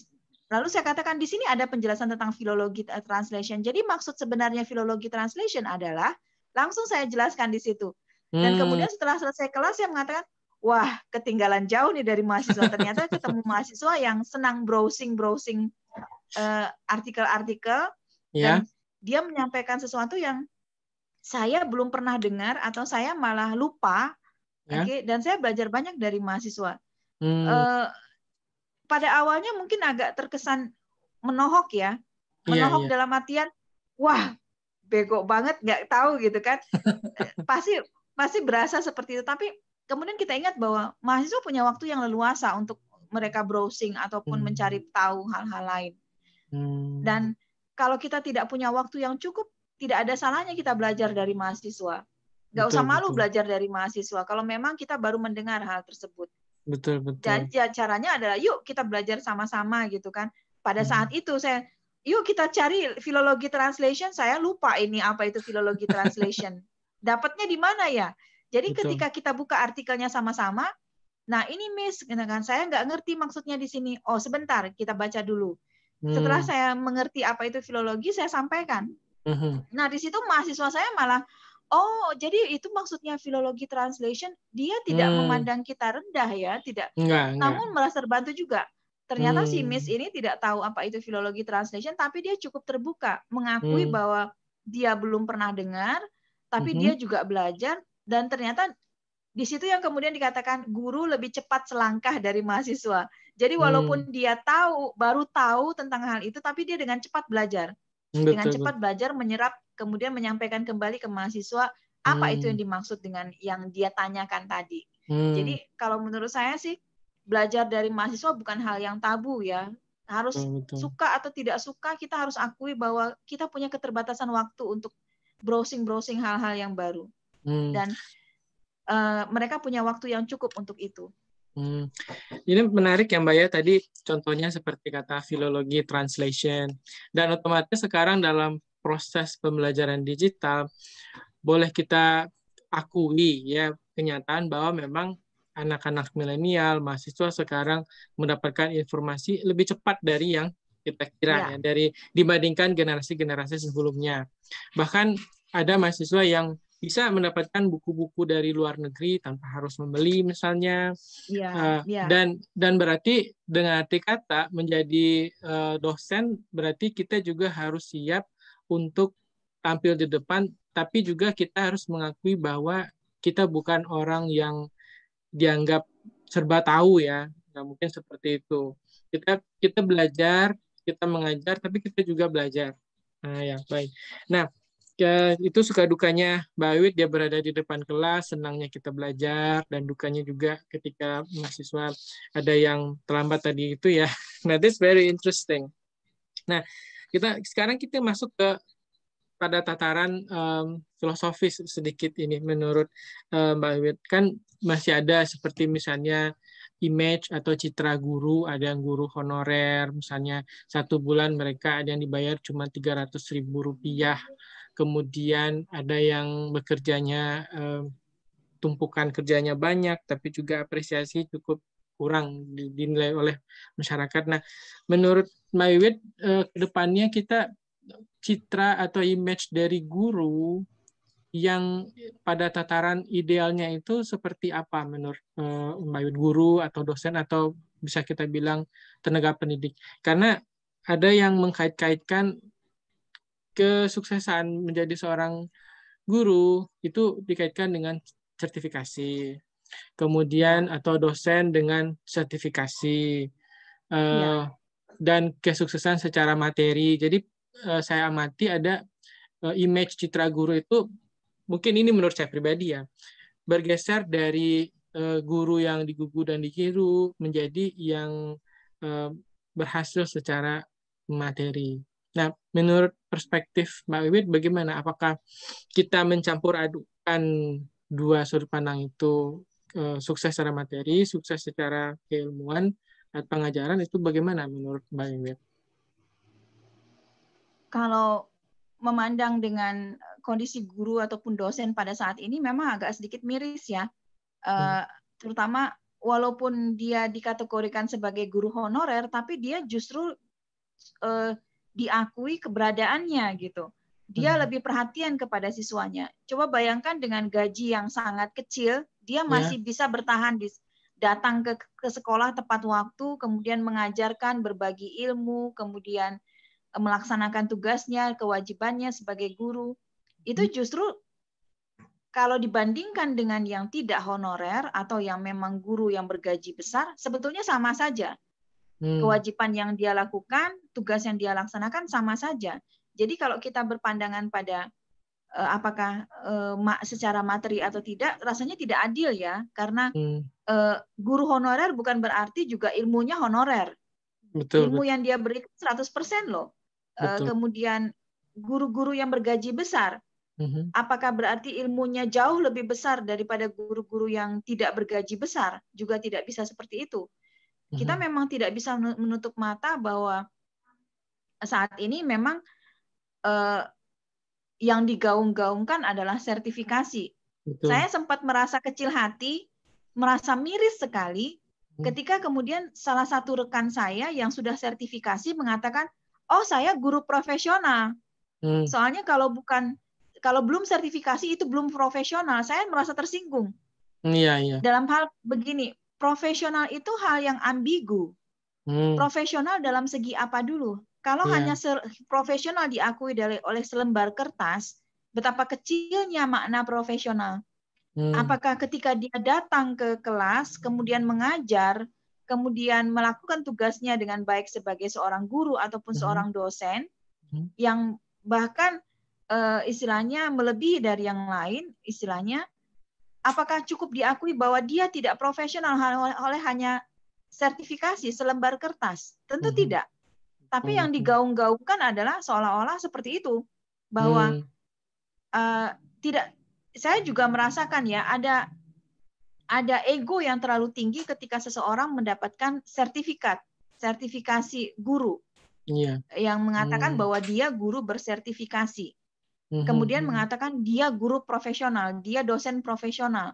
lalu saya katakan di sini ada penjelasan tentang filologi translation. Jadi maksud sebenarnya filologi translation adalah langsung saya jelaskan di situ dan hmm. kemudian setelah selesai kelas saya mengatakan, wah ketinggalan jauh nih dari mahasiswa. Ternyata ketemu mahasiswa yang senang browsing browsing uh, artikel-artikel yeah. dan dia menyampaikan sesuatu yang saya belum pernah dengar atau saya malah lupa. Yeah. Okay? Dan saya belajar banyak dari mahasiswa. Hmm. Uh, pada awalnya mungkin agak terkesan menohok ya, iya, menohok yeah, yeah. dalam artian, wah bego banget nggak tahu gitu kan pasti pasti berasa seperti itu. Tapi kemudian kita ingat bahwa mahasiswa punya waktu yang leluasa untuk mereka browsing ataupun hmm. mencari tahu hal-hal lain. Hmm. Dan kalau kita tidak punya waktu yang cukup, tidak ada salahnya kita belajar dari mahasiswa. Gak betul, usah malu betul. belajar dari mahasiswa. Kalau memang kita baru mendengar hal tersebut. Betul betul. Dan ya, caranya adalah yuk kita belajar sama-sama gitu kan. Pada hmm. saat itu saya yuk kita cari filologi translation. Saya lupa ini apa itu filologi translation. dapatnya di mana ya? Jadi Betul. ketika kita buka artikelnya sama-sama, nah ini Miss, gitu kan saya nggak ngerti maksudnya di sini. Oh sebentar, kita baca dulu. Hmm. Setelah saya mengerti apa itu filologi, saya sampaikan. Uh-huh. Nah di situ mahasiswa saya malah, oh jadi itu maksudnya filologi translation. Dia tidak hmm. memandang kita rendah ya, tidak. Enggak, Namun enggak. merasa terbantu juga. Ternyata hmm. si Miss hmm. ini tidak tahu apa itu filologi translation, tapi dia cukup terbuka, mengakui hmm. bahwa dia belum pernah dengar, tapi mm-hmm. dia juga belajar dan ternyata di situ yang kemudian dikatakan guru lebih cepat selangkah dari mahasiswa. Jadi hmm. walaupun hmm. dia tahu baru tahu tentang hal itu tapi dia dengan cepat belajar. Hmm, betul. Dengan cepat belajar menyerap kemudian menyampaikan kembali ke mahasiswa apa hmm. itu yang dimaksud dengan yang dia tanyakan tadi. Hmm. Jadi kalau menurut saya sih belajar dari mahasiswa bukan hal yang tabu ya. Harus betul, suka atau tidak suka kita harus akui bahwa kita punya keterbatasan waktu untuk browsing-browsing hal-hal yang baru. Hmm. Dan uh, mereka punya waktu yang cukup untuk itu. Hmm. Ini menarik ya Mbak ya tadi contohnya seperti kata filologi translation dan otomatis sekarang dalam proses pembelajaran digital boleh kita akui ya kenyataan bahwa memang anak-anak milenial mahasiswa sekarang mendapatkan informasi lebih cepat dari yang kita kira ya. dari dibandingkan generasi-generasi sebelumnya. Bahkan ada mahasiswa yang bisa mendapatkan buku-buku dari luar negeri tanpa harus membeli misalnya yeah, uh, yeah. dan dan berarti dengan arti kata menjadi uh, dosen berarti kita juga harus siap untuk tampil di depan tapi juga kita harus mengakui bahwa kita bukan orang yang dianggap serba tahu ya nggak mungkin seperti itu kita kita belajar kita mengajar, tapi kita juga belajar. Nah, ya baik. Nah, itu suka dukanya Mbak Wid dia berada di depan kelas, senangnya kita belajar dan dukanya juga ketika mahasiswa ada yang terlambat tadi itu ya. Nah, this very interesting. Nah, kita sekarang kita masuk ke pada tataran um, filosofis sedikit ini menurut um, Mbak Wid kan masih ada seperti misalnya image atau citra guru, ada yang guru honorer, misalnya satu bulan mereka ada yang dibayar cuma rp ribu rupiah, kemudian ada yang bekerjanya eh, tumpukan kerjanya banyak, tapi juga apresiasi cukup kurang dinilai oleh masyarakat. Nah, menurut Maywit, eh, depannya kedepannya kita citra atau image dari guru yang pada tataran idealnya itu seperti apa menurut eh, Mbak Guru atau dosen atau bisa kita bilang tenaga pendidik. Karena ada yang mengkait-kaitkan kesuksesan menjadi seorang guru itu dikaitkan dengan sertifikasi. Kemudian atau dosen dengan sertifikasi. Eh, ya. Dan kesuksesan secara materi. Jadi eh, saya amati ada image citra guru itu mungkin ini menurut saya pribadi ya bergeser dari uh, guru yang digugu dan dikiru menjadi yang uh, berhasil secara materi. Nah, menurut perspektif Mbak Wiwit bagaimana? Apakah kita mencampur adukan dua sudut pandang itu uh, sukses secara materi, sukses secara keilmuan atau pengajaran itu bagaimana menurut Mbak Wiwit? Kalau memandang dengan kondisi guru ataupun dosen pada saat ini memang agak sedikit miris ya, eh, hmm. terutama walaupun dia dikategorikan sebagai guru honorer, tapi dia justru eh, diakui keberadaannya gitu. Dia hmm. lebih perhatian kepada siswanya. Coba bayangkan dengan gaji yang sangat kecil, dia ya. masih yeah. bisa bertahan di datang ke, ke sekolah tepat waktu, kemudian mengajarkan berbagi ilmu, kemudian eh, melaksanakan tugasnya, kewajibannya sebagai guru itu hmm? justru kalau dibandingkan dengan yang tidak honorer atau yang memang guru yang bergaji besar, sebetulnya sama saja. Hmm. Kewajiban yang dia lakukan, tugas yang dia laksanakan sama saja. Jadi kalau kita berpandangan pada eh, apakah eh, secara materi atau tidak, rasanya tidak adil ya, karena hmm. eh, guru honorer bukan berarti juga ilmunya honorer. Betul, Ilmu betul. yang dia berikan 100% loh. Betul. kemudian guru-guru yang bergaji besar hmm Apakah berarti ilmunya jauh lebih besar daripada guru-guru yang tidak bergaji besar? Juga tidak bisa seperti itu. Mm-hmm. Kita memang tidak bisa menutup mata bahwa saat ini memang eh, yang digaung-gaungkan adalah sertifikasi. Betul. Saya sempat merasa kecil hati, merasa miris sekali mm-hmm. ketika kemudian salah satu rekan saya yang sudah sertifikasi mengatakan, "Oh, saya guru profesional." Hmm. Soalnya kalau bukan kalau belum sertifikasi itu belum profesional. Saya merasa tersinggung. Iya, iya. Dalam hal begini, profesional itu hal yang ambigu. Hmm. Profesional dalam segi apa dulu? Kalau yeah. hanya profesional diakui dari oleh selembar kertas, betapa kecilnya makna profesional. Hmm. Apakah ketika dia datang ke kelas, kemudian mengajar, kemudian melakukan tugasnya dengan baik sebagai seorang guru ataupun hmm. seorang dosen, hmm. yang bahkan uh, istilahnya melebihi dari yang lain, istilahnya apakah cukup diakui bahwa dia tidak profesional oleh hanya sertifikasi selembar kertas? Tentu mm hmm. tidak. Tapi mm hmm. yang digaung-gaungkan adalah seolah-olah seperti itu bahwa uh, tidak saya juga merasakan ya ada ada ego yang terlalu tinggi ketika seseorang mendapatkan sertifikat sertifikasi guru yeah. yang mengatakan hmm. bahwa dia guru bersertifikasi Mm -hmm. Kemudian mhm. mengatakan dia guru profesional, dia dosen profesional.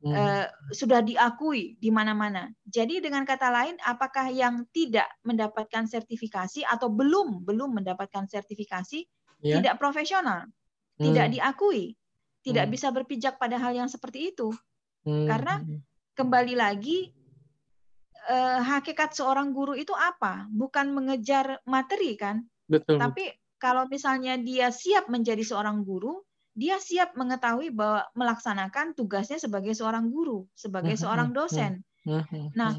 Mm. Eh, sudah diakui di mana-mana. Jadi dengan kata lain, apakah yang tidak mendapatkan sertifikasi atau belum belum mendapatkan sertifikasi yeah. tidak profesional, mm. tidak diakui, tidak hmm. bisa berpijak pada hal yang seperti itu? Hmm. Karena kembali lagi eh, hakikat seorang guru itu apa? Bukan mengejar materi kan? Betul. Tapi kalau misalnya dia siap menjadi seorang guru, dia siap mengetahui bahwa melaksanakan tugasnya sebagai seorang guru, sebagai hmm, seorang hmm, dosen. Hmm, nah,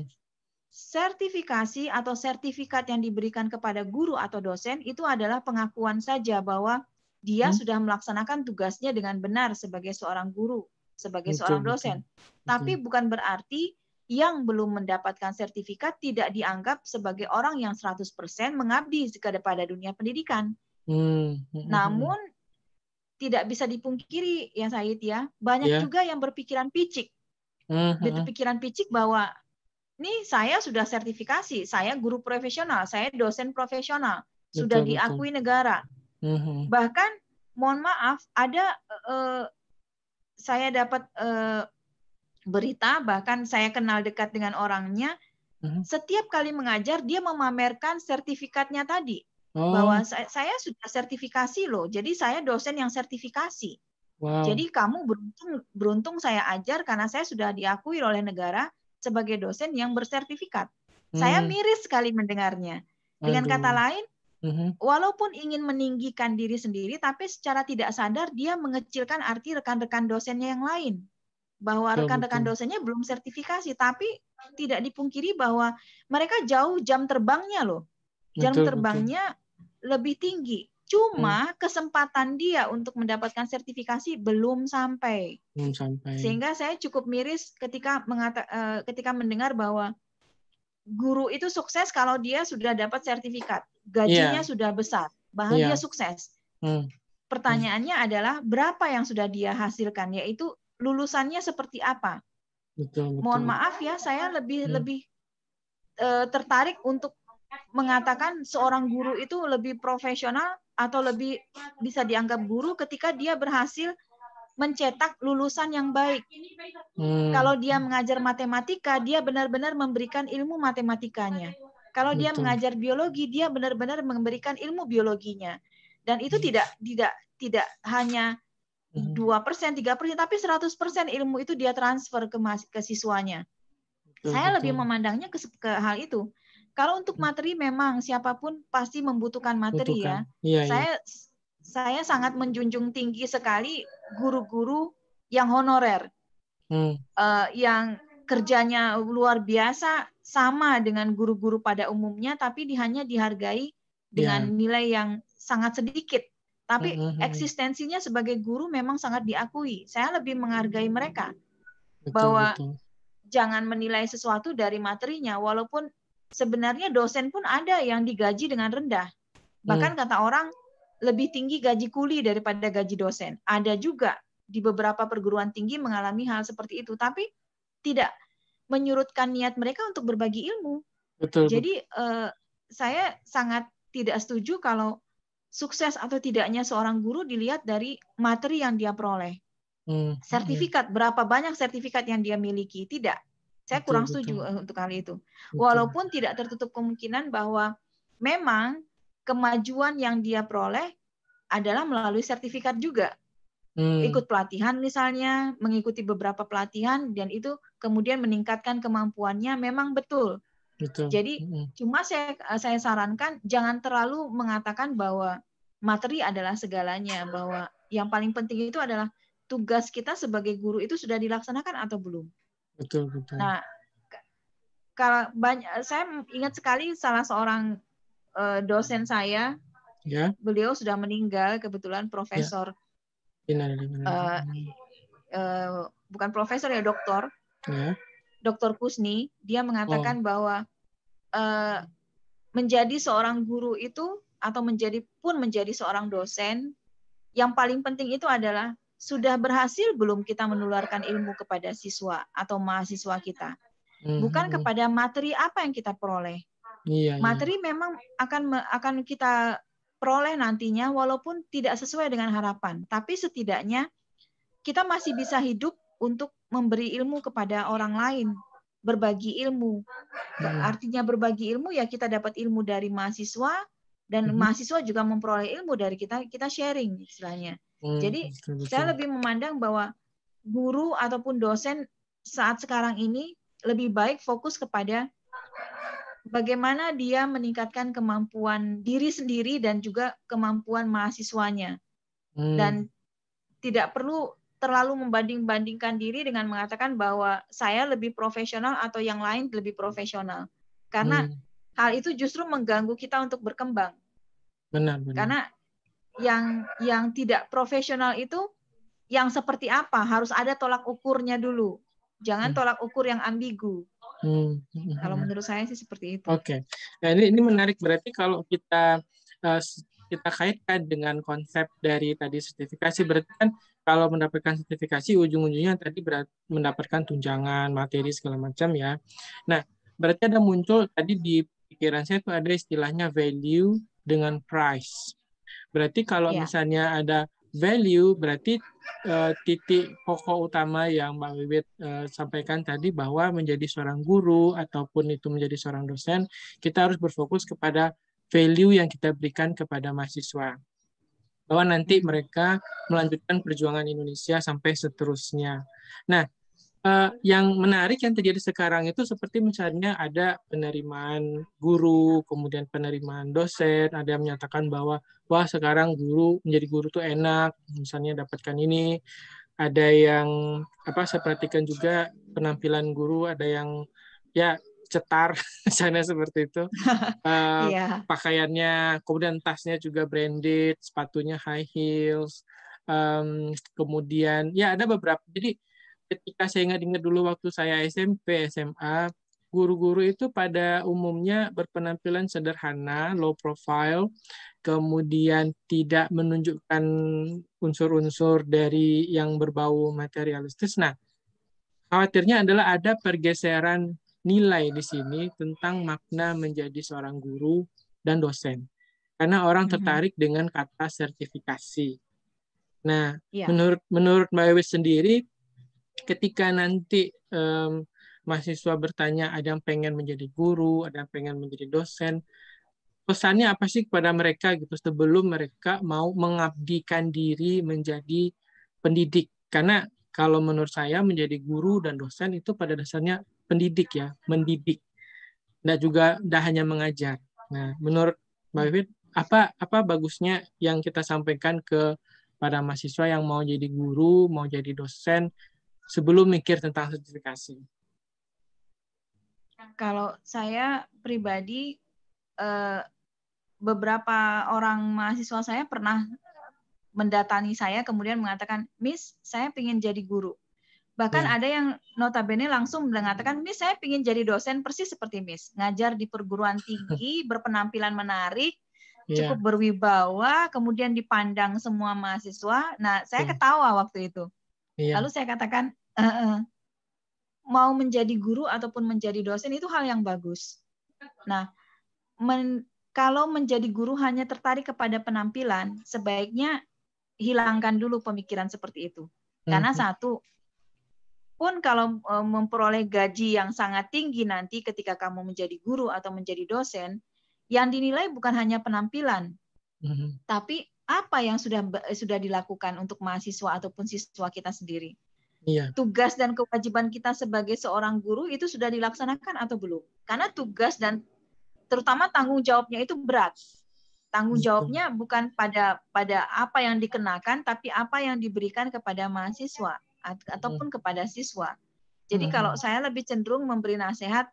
sertifikasi atau sertifikat yang diberikan kepada guru atau dosen itu adalah pengakuan saja bahwa dia hmm? sudah melaksanakan tugasnya dengan benar sebagai seorang guru, sebagai betul, seorang dosen. Betul. Tapi betul. bukan berarti yang belum mendapatkan sertifikat tidak dianggap sebagai orang yang 100% mengabdi kepada dunia pendidikan. Hmm, hmm, hmm, Namun tidak bisa dipungkiri ya Said ya, banyak yeah. juga yang berpikiran picik. Uh -huh. Pikiran picik bahwa ini saya sudah sertifikasi, saya guru profesional, saya dosen profesional, betul, sudah diakui negara. Uh -huh. Bahkan mohon maaf ada uh, saya dapat uh, berita bahkan saya kenal dekat dengan orangnya, uh -huh. setiap kali mengajar dia memamerkan sertifikatnya tadi oh. bahwa saya, saya sudah sertifikasi loh. Jadi saya dosen yang sertifikasi. Wow. Jadi kamu beruntung beruntung saya ajar karena saya sudah diakui oleh negara sebagai dosen yang bersertifikat. Hmm. Saya miris sekali mendengarnya. Dengan Aduh. kata lain, Mm-hmm. Walaupun ingin meninggikan diri sendiri, tapi secara tidak sadar dia mengecilkan arti rekan-rekan dosennya yang lain. Bahwa rekan-rekan dosennya belum sertifikasi, tapi tidak dipungkiri bahwa mereka jauh jam terbangnya loh. Jam betul, terbangnya betul. lebih tinggi. Cuma hmm. kesempatan dia untuk mendapatkan sertifikasi belum sampai. Belum sampai. Sehingga saya cukup miris ketika mengata, uh, ketika mendengar bahwa guru itu sukses kalau dia sudah dapat sertifikat, gajinya yeah. sudah besar, bahkan yeah. dia sukses. Hmm. Pertanyaannya hmm. adalah berapa yang sudah dia hasilkan, yaitu lulusannya seperti apa. Betul, betul. Mohon maaf ya, saya lebih hmm. lebih uh, tertarik untuk mengatakan seorang guru itu lebih profesional atau lebih bisa dianggap guru ketika dia berhasil mencetak lulusan yang baik. Hmm. Kalau dia mengajar matematika, dia benar-benar memberikan ilmu matematikanya. Kalau Betul. dia mengajar biologi, dia benar-benar memberikan ilmu biologinya. Dan itu hmm. tidak tidak tidak hanya hmm. dua persen, tiga persen, tapi 100% ilmu itu dia transfer ke mas, ke siswanya. Betul, Saya betul. lebih memandangnya ke, ke hal itu. Kalau untuk materi memang siapapun pasti membutuhkan materi Butuhkan. ya. Iya, iya, saya iya. saya sangat menjunjung tinggi sekali guru-guru yang honorer, hmm. uh, yang kerjanya luar biasa sama dengan guru-guru pada umumnya, tapi hanya dihargai dengan yeah. nilai yang sangat sedikit. Tapi mm -hmm. eksistensinya sebagai guru memang sangat diakui. Saya lebih menghargai mereka betul, bahwa betul. jangan menilai sesuatu dari materinya, walaupun sebenarnya dosen pun ada yang digaji dengan rendah. Bahkan hmm. kata orang lebih tinggi gaji kuli daripada gaji dosen. Ada juga di beberapa perguruan tinggi mengalami hal seperti itu, tapi tidak menyurutkan niat mereka untuk berbagi ilmu. Betul. Jadi eh, saya sangat tidak setuju kalau sukses atau tidaknya seorang guru dilihat dari materi yang dia peroleh. Hmm. hmm. Sertifikat berapa banyak sertifikat yang dia miliki? Tidak. Saya kurang setuju eh, untuk hal itu. Betul. Walaupun tidak tertutup kemungkinan bahwa memang kemajuan yang dia peroleh adalah melalui sertifikat juga. Hmm. Ikut pelatihan misalnya, mengikuti beberapa pelatihan dan itu kemudian meningkatkan kemampuannya memang betul. betul. Jadi hmm. cuma saya eh, saya sarankan jangan terlalu mengatakan bahwa materi adalah segalanya, bahwa yang paling penting itu adalah tugas kita sebagai guru itu sudah dilaksanakan atau belum. Betul betul. Nah, kalau banyak saya ingat sekali salah seorang uh, dosen saya, ya. beliau sudah meninggal kebetulan Profesor. Ya. Benar, benar, uh, uh, bukan Profesor ya Doktor. Ya. Dokter Kusni dia mengatakan oh. bahwa uh, menjadi seorang guru itu atau menjadi pun menjadi seorang dosen yang paling penting itu adalah sudah berhasil belum kita menularkan ilmu kepada siswa atau mahasiswa kita? Bukan hmm. kepada materi apa yang kita peroleh. Iya, iya. materi memang akan akan kita peroleh nantinya walaupun tidak sesuai dengan harapan, tapi setidaknya kita masih bisa hidup untuk memberi ilmu kepada orang lain, berbagi ilmu. Hmm. Artinya berbagi ilmu ya kita dapat ilmu dari mahasiswa dan hmm. mahasiswa juga memperoleh ilmu dari kita, kita sharing istilahnya. Hmm, Jadi betul, betul. saya lebih memandang bahwa guru ataupun dosen saat sekarang ini lebih baik fokus kepada bagaimana dia meningkatkan kemampuan diri sendiri dan juga kemampuan mahasiswanya. Hmm. Dan tidak perlu terlalu membanding-bandingkan diri dengan mengatakan bahwa saya lebih profesional atau yang lain lebih profesional. Karena hmm. hal itu justru mengganggu kita untuk berkembang. Benar, benar. Karena yang yang tidak profesional itu yang seperti apa? Harus ada tolak ukurnya dulu. Jangan hmm. tolak ukur yang ambigu. Hmm. Kalau menurut saya sih seperti itu. Oke. Okay. Nah, ini ini menarik berarti kalau kita eh, kita kaitkan dengan konsep dari tadi sertifikasi berarti kan kalau mendapatkan sertifikasi ujung-ujungnya tadi berat, mendapatkan tunjangan materi segala macam ya. Nah, berarti ada muncul tadi di pikiran saya itu ada istilahnya value dengan price. Berarti kalau yeah. misalnya ada value, berarti uh, titik pokok utama yang Mbak Wiwit uh, sampaikan tadi bahwa menjadi seorang guru ataupun itu menjadi seorang dosen, kita harus berfokus kepada value yang kita berikan kepada mahasiswa. Bahwa nanti hmm. mereka melanjutkan perjuangan Indonesia sampai seterusnya. Nah, uh, yang menarik yang terjadi sekarang itu seperti misalnya ada penerimaan guru, kemudian penerimaan dosen, ada yang menyatakan bahwa wah sekarang guru menjadi guru itu enak, misalnya dapatkan ini. Ada yang apa saya perhatikan juga penampilan guru ada yang ya cetar misalnya seperti itu. Uh, eh, yeah. pakaiannya, kemudian tasnya juga branded, sepatunya high heels. Um, kemudian ya ada beberapa jadi ketika saya ingat ingat dulu waktu saya SMP SMA guru-guru itu pada umumnya berpenampilan sederhana, low profile, kemudian tidak menunjukkan unsur-unsur dari yang berbau materialistis. Nah, khawatirnya adalah ada pergeseran nilai di sini tentang makna menjadi seorang guru dan dosen. Karena orang mm-hmm. tertarik dengan kata sertifikasi. Nah, ya. menurut menurut Mbak Ewi sendiri, ketika nanti um, mahasiswa bertanya ada yang pengen menjadi guru, ada yang pengen menjadi dosen, pesannya apa sih kepada mereka gitu sebelum mereka mau mengabdikan diri menjadi pendidik? Karena kalau menurut saya menjadi guru dan dosen itu pada dasarnya pendidik ya, mendidik. Dan juga tidak hanya mengajar. Nah, menurut Mbak Vivit, apa apa bagusnya yang kita sampaikan ke para mahasiswa yang mau jadi guru, mau jadi dosen sebelum mikir tentang sertifikasi? Nah, kalau saya pribadi, eh, beberapa orang mahasiswa saya pernah mendatangi saya kemudian mengatakan, Miss, saya ingin jadi guru. Bahkan ya. ada yang notabene langsung mengatakan, Miss, saya ingin jadi dosen persis seperti Miss. Ngajar di perguruan tinggi, berpenampilan menarik, ya. cukup berwibawa, kemudian dipandang semua mahasiswa. Nah, saya iya. ketawa waktu itu. Iya. Lalu saya katakan, uh, mau menjadi guru ataupun menjadi dosen itu hal yang bagus. Nah, men, kalau menjadi guru hanya tertarik kepada penampilan, sebaiknya hilangkan dulu pemikiran seperti itu. Karena mhm. satu, pun kalau e, memperoleh gaji yang sangat tinggi nanti ketika kamu menjadi guru atau menjadi dosen, yang dinilai bukan hanya penampilan, mhm. tapi apa yang sudah sudah dilakukan untuk mahasiswa ataupun siswa kita sendiri. Iya. Tugas dan kewajiban kita sebagai seorang guru itu sudah dilaksanakan atau belum? Karena tugas dan terutama tanggung jawabnya itu berat. Tanggung jawabnya bukan pada pada apa yang dikenakan, tapi apa yang diberikan kepada mahasiswa ataupun kepada siswa. Jadi kalau saya lebih cenderung memberi nasihat,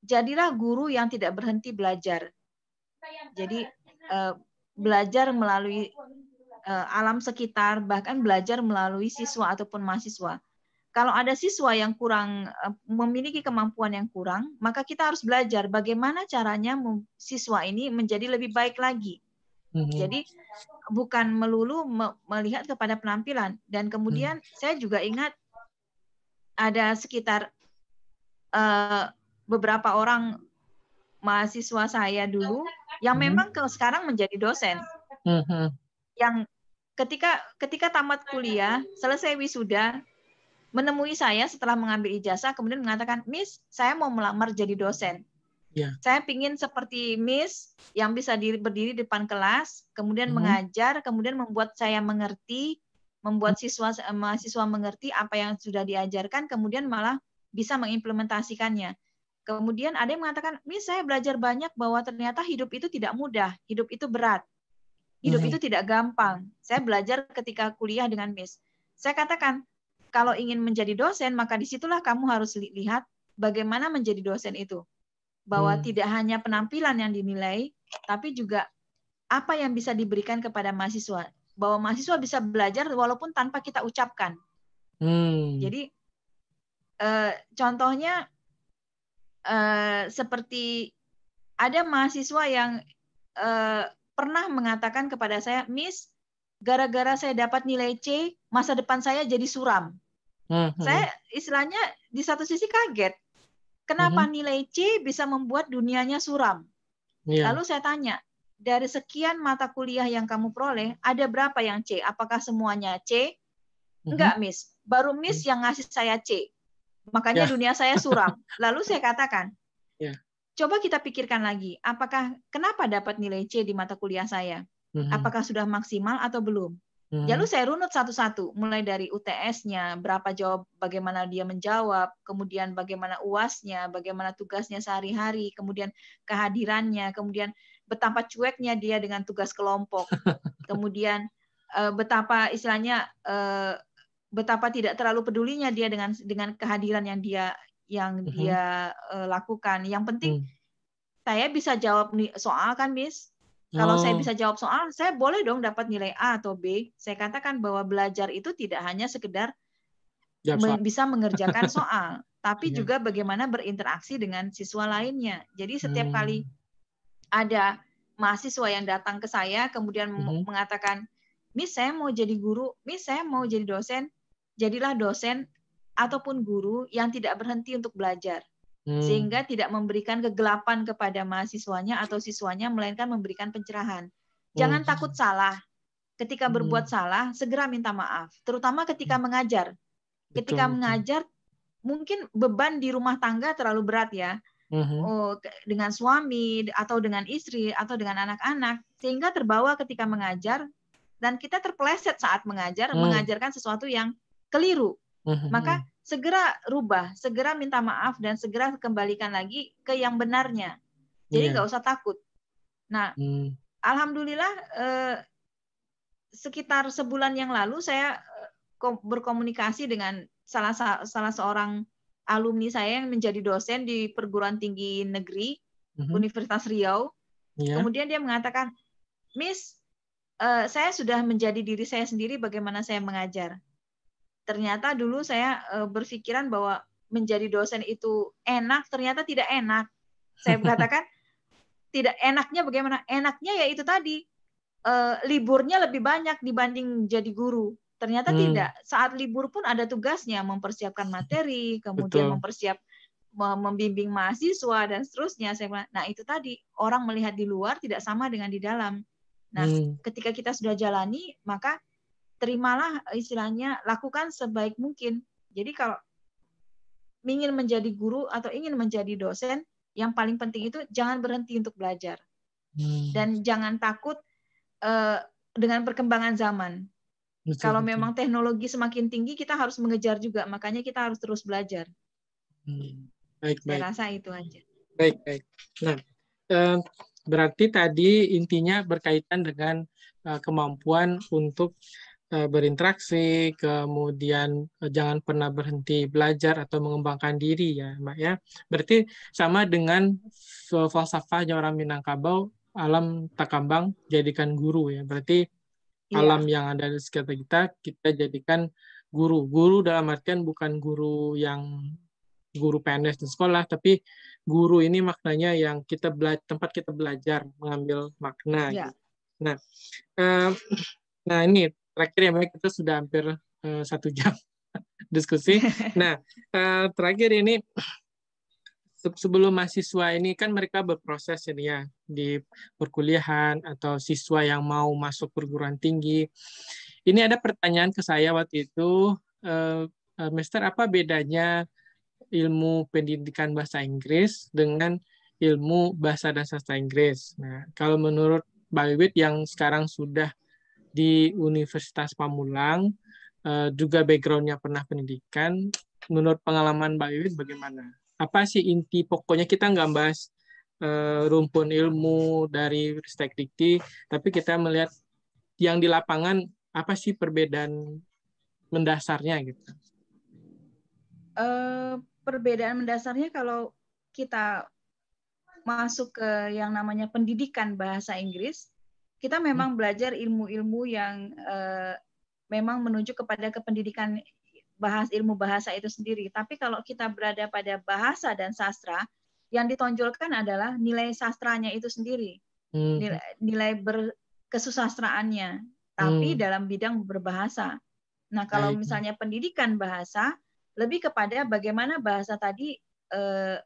jadilah guru yang tidak berhenti belajar. Jadi eh, belajar melalui Eh, alam sekitar, bahkan belajar melalui siswa ataupun mahasiswa. Kalau ada siswa yang kurang eh, memiliki kemampuan yang kurang, maka kita harus belajar bagaimana caranya siswa ini menjadi lebih baik lagi. Mhm. Jadi bukan melulu melihat kepada penampilan. Dan kemudian hmm saya juga ingat ada sekitar uh, beberapa orang mahasiswa saya dulu yang mhm. memang ke sekarang menjadi dosen. hmm Yang ketika ketika tamat kuliah, selesai wisuda, menemui saya setelah mengambil ijazah, kemudian mengatakan, Miss, saya mau melamar jadi dosen. Yeah. Saya pingin seperti Miss yang bisa diri, berdiri di depan kelas, kemudian mm -hmm. mengajar, kemudian membuat saya mengerti, membuat mhm. siswa eh, mahasiswa mengerti apa yang sudah diajarkan, kemudian malah bisa mengimplementasikannya. Kemudian ada yang mengatakan, Miss, saya belajar banyak bahwa ternyata hidup itu tidak mudah, hidup itu berat. Hidup hmm. itu tidak gampang. Saya belajar ketika kuliah dengan Miss. Saya katakan, kalau ingin menjadi dosen, maka disitulah kamu harus lihat bagaimana menjadi dosen itu. Bahwa mm. tidak hanya penampilan yang dinilai, tapi juga apa yang bisa diberikan kepada mahasiswa. Bahwa mahasiswa bisa belajar walaupun tanpa kita ucapkan. Mm. Jadi, e, contohnya e, seperti ada mahasiswa yang e, pernah mengatakan kepada saya, Miss, gara-gara saya dapat nilai C, masa depan saya jadi suram. Hmm, Saya hmm. istilahnya di satu sisi kaget. Kenapa hmm. nilai C bisa membuat dunianya suram? Yeah. Lalu saya tanya, dari sekian mata kuliah yang kamu peroleh, ada berapa yang C? Apakah semuanya C? Hmm. Enggak, Miss. Baru Miss hmm. yang ngasih saya C. Makanya yeah. dunia saya suram. Lalu saya katakan, Coba kita pikirkan lagi, apakah kenapa dapat nilai C di mata kuliah saya? Mhm. Apakah sudah maksimal atau belum? Mm-hmm. saya runut satu-satu, mulai dari UTS-nya, berapa jawab, bagaimana dia menjawab, kemudian bagaimana uasnya, bagaimana tugasnya sehari-hari, kemudian kehadirannya, kemudian betapa cueknya dia dengan tugas kelompok, kemudian eh, betapa istilahnya eh, betapa tidak terlalu pedulinya dia dengan dengan kehadiran yang dia yang mm-hmm. dia uh, lakukan. Yang penting mm. saya bisa jawab nih soal kan, Miss? Kalau oh. saya bisa jawab soal, saya boleh dong dapat nilai A atau B. Saya katakan bahwa belajar itu tidak hanya sekedar bisa mengerjakan soal, tapi yeah. juga bagaimana berinteraksi dengan siswa lainnya. Jadi setiap mm. kali hmm. ada mahasiswa yang datang ke saya kemudian hmm. mengatakan, "Miss, saya mau jadi guru, Miss, saya mau jadi dosen." Jadilah dosen ataupun guru yang tidak berhenti untuk belajar hmm. sehingga tidak memberikan kegelapan kepada mahasiswanya atau siswanya melainkan memberikan pencerahan. Oh. Jangan hmm. takut salah. Ketika berbuat hmm. salah, segera minta maaf, terutama ketika hmm. mengajar. Ketika betul, mengajar mungkin beban di rumah tangga terlalu berat ya. uh dengan suami atau dengan istri atau dengan anak-anak sehingga terbawa ketika mengajar dan kita terpeleset saat mengajar hmm. mengajarkan sesuatu yang keliru Mhm. Maka segera rubah, segera minta maaf dan segera kembalikan lagi ke yang benarnya. Jadi iya. nggak yeah. usah takut. Nah, mm. alhamdulillah eh, sekitar sebulan yang lalu saya eh, berkomunikasi dengan salah salah seorang alumni saya yang menjadi dosen di perguruan tinggi negeri mm-hmm. Universitas Riau. Yeah. Kemudian dia mengatakan, Miss, uh, saya sudah menjadi diri saya sendiri bagaimana saya mengajar ternyata dulu saya eh, berpikiran bahwa menjadi dosen itu enak, ternyata tidak enak. Saya katakan tidak enaknya bagaimana? Enaknya ya itu tadi eh, liburnya lebih banyak dibanding jadi guru. Ternyata hmm. tidak. Saat libur pun ada tugasnya mempersiapkan materi, kemudian Betul. mempersiap membimbing mahasiswa dan seterusnya. nah itu tadi orang melihat di luar tidak sama dengan di dalam. Nah, hmm. ketika kita sudah jalani, maka terimalah istilahnya lakukan sebaik mungkin. Jadi kalau ingin menjadi guru atau ingin menjadi dosen, yang paling penting itu jangan berhenti untuk belajar hmm. dan jangan takut uh, dengan perkembangan zaman. Betul, kalau betul. memang teknologi semakin tinggi, kita harus mengejar juga. Makanya kita harus terus belajar. Hmm. Baik, Saya rasa itu aja. Baik, baik. Nah, eh, berarti tadi intinya berkaitan dengan eh, kemampuan untuk Eh, berinteraksi, kemudian eh, jangan pernah berhenti belajar atau mengembangkan diri ya Mbak ya. Berarti sama dengan falsafahnya orang Minangkabau, alam takambang jadikan guru ya. Berarti iya. alam yang ada di sekitar kita, kita jadikan guru. Guru dalam artian bukan guru yang guru PNS di sekolah, tapi guru ini maknanya yang kita tempat kita belajar mengambil makna. Iya. Gitu. Nah, uh, nah ini terakhir ya baik kita sudah hampir uh, satu jam diskusi. Nah uh, terakhir ini sebelum mahasiswa ini kan mereka berproses ini ya di perkuliahan atau siswa yang mau masuk perguruan tinggi. Ini ada pertanyaan ke saya waktu itu, uh, Mister apa bedanya ilmu pendidikan bahasa Inggris dengan ilmu bahasa dan sastra Inggris. Nah, kalau menurut Bawiwit yang sekarang sudah di Universitas Pamulang, uh, juga backgroundnya pernah pendidikan. Menurut pengalaman Mbak Wiwit bagaimana? Apa sih inti pokoknya kita nggak bahas uh, rumpun ilmu dari Ristek Dikti, tapi kita melihat yang di lapangan apa sih perbedaan mendasarnya gitu? Uh, perbedaan mendasarnya kalau kita masuk ke yang namanya pendidikan bahasa Inggris kita memang belajar ilmu-ilmu yang uh, memang menunjuk kepada kependidikan bahas ilmu bahasa itu sendiri. Tapi kalau kita berada pada bahasa dan sastra, yang ditonjolkan adalah nilai sastranya itu sendiri, hmm. nilai, nilai berkesusastraannya. Tapi hmm. dalam bidang berbahasa. Nah, kalau misalnya pendidikan bahasa, lebih kepada bagaimana bahasa tadi eh,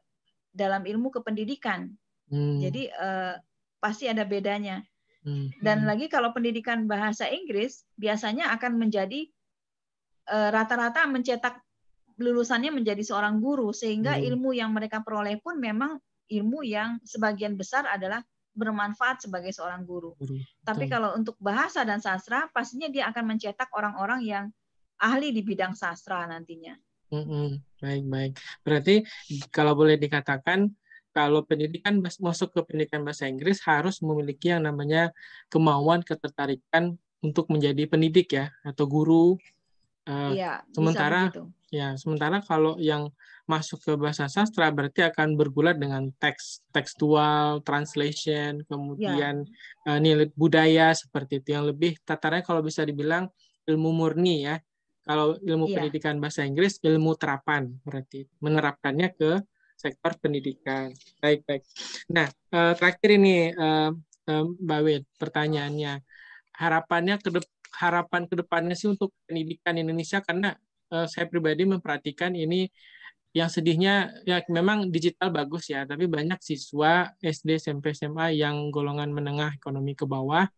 dalam ilmu kependidikan. Hmm. Jadi eh, pasti ada bedanya. Mm-hmm. Dan lagi kalau pendidikan bahasa Inggris biasanya akan menjadi eh, rata-rata mencetak lulusannya menjadi seorang guru sehingga mm-hmm. ilmu yang mereka peroleh pun memang ilmu yang sebagian besar adalah bermanfaat sebagai seorang guru. guru. Tapi Betul. kalau untuk bahasa dan sastra pastinya dia akan mencetak orang-orang yang ahli di bidang sastra nantinya. Mm -hmm. Baik, baik. Berarti kalau boleh dikatakan kalau pendidikan masuk ke pendidikan bahasa Inggris harus memiliki yang namanya kemauan ketertarikan untuk menjadi pendidik ya atau guru. Uh, ya, sementara ya sementara kalau yang masuk ke bahasa sastra berarti akan bergulat dengan teks tekstual, translation, kemudian ya. uh, nilai budaya seperti itu yang lebih tatarnya kalau bisa dibilang ilmu murni ya. Kalau ilmu ya. pendidikan bahasa Inggris ilmu terapan berarti menerapkannya ke sektor pendidikan. Baik, baik. Nah, eh, terakhir ini eh, eh, Mbak Wid, pertanyaannya. Harapannya ke kedep harapan kedepannya sih untuk pendidikan Indonesia karena saya pribadi memperhatikan ini yang sedihnya ya memang digital bagus ya, tapi banyak siswa SD, SMP, SMA yang golongan menengah ekonomi ke bawah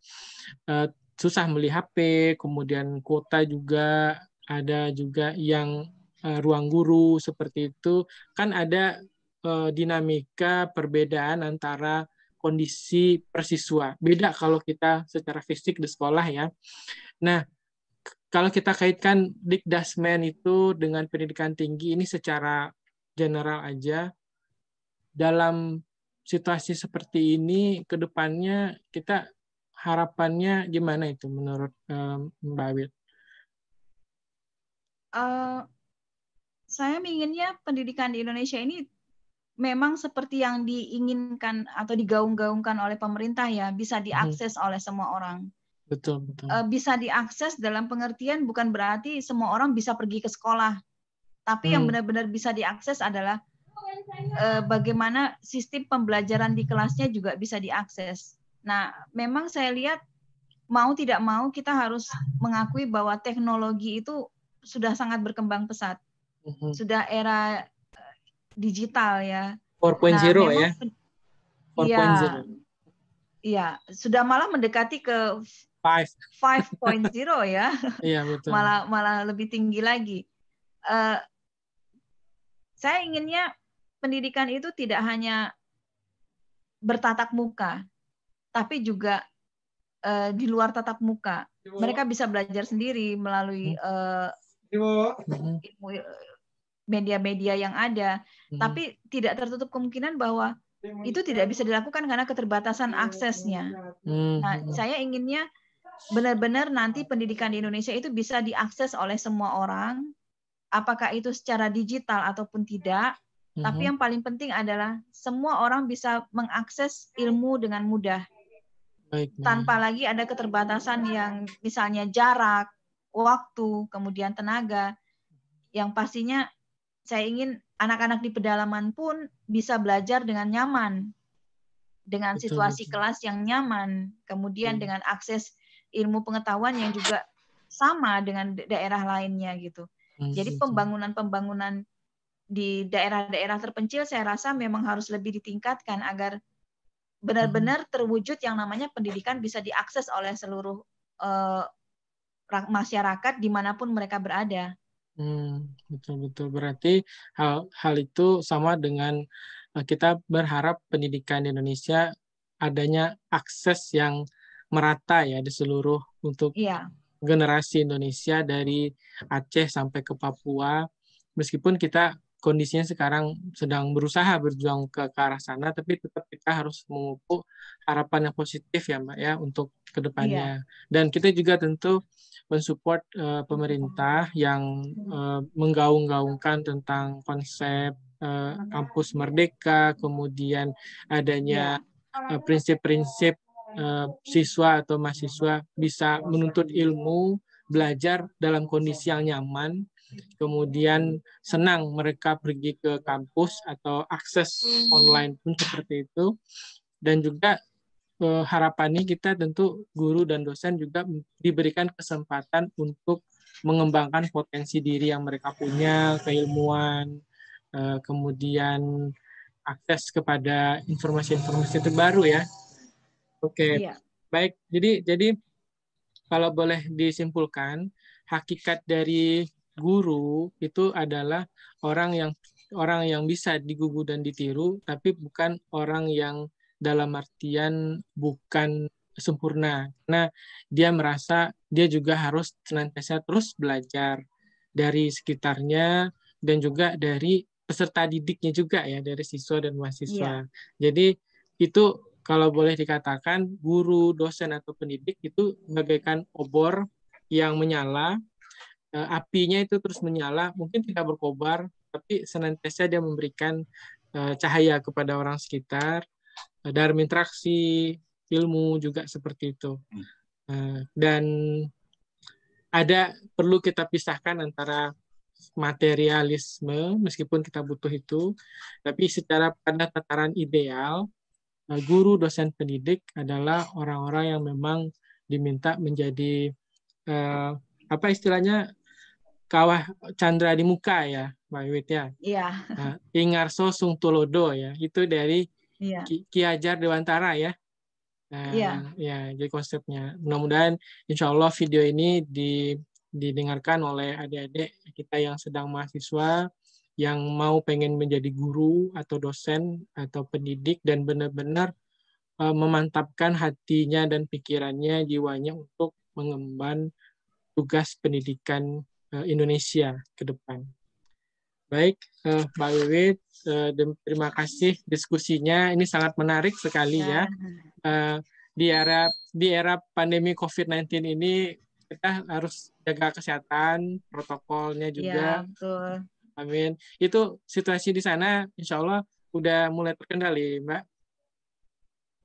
susah beli HP, kemudian kuota juga ada juga yang ruang guru seperti itu kan ada Eh, dinamika perbedaan antara kondisi persiswa. Beda kalau kita secara fisik di sekolah ya. Nah, kalau kita kaitkan Dikdasmen itu dengan pendidikan tinggi ini secara general aja dalam situasi seperti ini ke depannya kita harapannya gimana itu menurut eh, Mbak Wil? Uh, eh, saya inginnya pendidikan di Indonesia ini memang seperti yang diinginkan atau digaung-gaungkan oleh pemerintah ya bisa mhm. diakses oleh semua orang. Betul, betul. Eh, bisa diakses dalam pengertian bukan berarti semua orang bisa pergi ke sekolah, tapi hmm. yang benar-benar bisa diakses adalah eh, bagaimana sistem pembelajaran di kelasnya juga bisa diakses. Nah, memang saya lihat mau tidak mau kita harus mengakui bahwa teknologi itu sudah sangat berkembang pesat. Mhm. Sudah era digital ya. Nah, 4.0 nah, ya. 4.0. Iya. ya sudah malah mendekati ke 5.0 ya. Iya, betul. Malah malah lebih tinggi lagi. Uh, saya inginnya pendidikan itu tidak hanya bertatap muka, tapi juga uh, di luar tatap muka. Mereka bisa belajar sendiri melalui uh, media-media yang ada, hmm. tapi tidak tertutup kemungkinan bahwa itu tidak bisa dilakukan karena keterbatasan aksesnya. Hmm. Nah, hmm. saya inginnya benar-benar nanti pendidikan di Indonesia itu bisa diakses oleh semua orang, apakah itu secara digital ataupun tidak. Hmm. Tapi yang paling penting adalah semua orang bisa mengakses ilmu dengan mudah, tanpa lagi ada keterbatasan yang misalnya jarak, waktu, kemudian tenaga, yang pastinya saya ingin anak-anak di pedalaman pun bisa belajar dengan nyaman, dengan situasi betul. kelas yang nyaman, kemudian betul. Iya. dengan akses ilmu pengetahuan yang juga sama dengan daerah lainnya gitu. Betul. Iya Jadi pembangunan-pembangunan di daerah-daerah terpencil saya rasa memang harus lebih ditingkatkan agar benar-benar hmm. terwujud yang namanya pendidikan bisa diakses oleh seluruh uh, masyarakat dimanapun mereka berada. Hmm, betul-betul berarti hal hal itu sama dengan eh, kita berharap pendidikan di Indonesia adanya akses yang merata ya di seluruh untuk iya. generasi Indonesia dari Aceh sampai ke Papua. Meskipun kita kondisinya sekarang sedang berusaha berjuang ke, ke arah sana, tapi tetap kita harus memupuk harapan yang positif ya Mbak ya untuk kedepannya. Iya. Dan kita juga tentu mensupport uh, pemerintah yang uh, menggaung-gaungkan tentang konsep uh, kampus merdeka, kemudian adanya ya. prinsip-prinsip uh, uh, siswa atau mahasiswa bisa menuntut ilmu, belajar dalam kondisi yang nyaman, kemudian senang mereka pergi ke kampus atau akses online pun seperti itu, dan juga harapannya kita tentu guru dan dosen juga diberikan kesempatan untuk mengembangkan potensi diri yang mereka punya, keilmuan, eh, kemudian akses kepada informasi-informasi terbaru ya. Oke, okay. iya. baik. Jadi jadi kalau boleh disimpulkan, hakikat dari guru itu adalah orang yang orang yang bisa digugu dan ditiru, tapi bukan orang yang dalam artian bukan sempurna karena dia merasa dia juga harus senantiasa terus belajar dari sekitarnya dan juga dari peserta didiknya juga ya dari siswa dan mahasiswa. Yeah. Jadi itu kalau boleh dikatakan guru, dosen atau pendidik itu bagaikan obor yang menyala, eh, apinya itu terus menyala, mungkin tidak berkobar, tapi senantiasa dia memberikan eh, cahaya kepada orang sekitar dalam interaksi ilmu juga seperti itu. Hmm. Eh, dan ada perlu kita pisahkan antara materialisme meskipun kita butuh itu, tapi secara pada tataran ideal eh, guru dosen pendidik adalah orang-orang yang memang diminta menjadi eh, apa istilahnya kawah chandra di muka ya Mbak Iwit ya. Iya. Ingarso sung ya. Itu dari ya. Ki, ajar Dewantara ya. Nah, ya. ya, jadi konsepnya. Mudah-mudahan insya Allah video ini di, didengarkan oleh adik-adik kita yang sedang mahasiswa, yang mau pengen menjadi guru atau dosen atau pendidik dan benar-benar eh, memantapkan hatinya dan pikirannya, jiwanya untuk mengemban tugas pendidikan eh, Indonesia ke depan. Baik, uh, Mbak Wiwit, uh, terima kasih diskusinya. Ini sangat menarik sekali ya. Uh, di era di era pandemi COVID-19 ini kita harus jaga kesehatan, protokolnya juga. Ya, betul. Amin. Itu situasi di sana, insya Allah udah mulai terkendali, Mbak.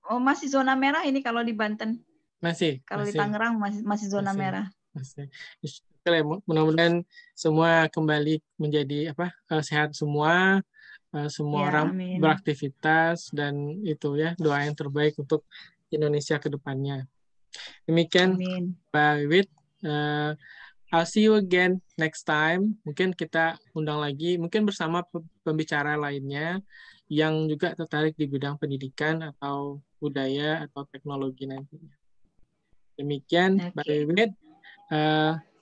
Oh, masih zona merah ini kalau di Banten. Masih. Kalau masih. di Tangerang masih masih zona masih. merah. Masih ya. Mudah-mudahan semua kembali menjadi apa uh, sehat semua, uh, semua ya, orang beraktivitas dan itu ya doa yang terbaik untuk Indonesia kedepannya Demikian Pak Wid, Wiwit. Uh, I'll see you again next time. Mungkin kita undang lagi, mungkin bersama pembicara lainnya yang juga tertarik di bidang pendidikan atau budaya atau teknologi nantinya. Demikian, okay. Pak Wiwit. Uh,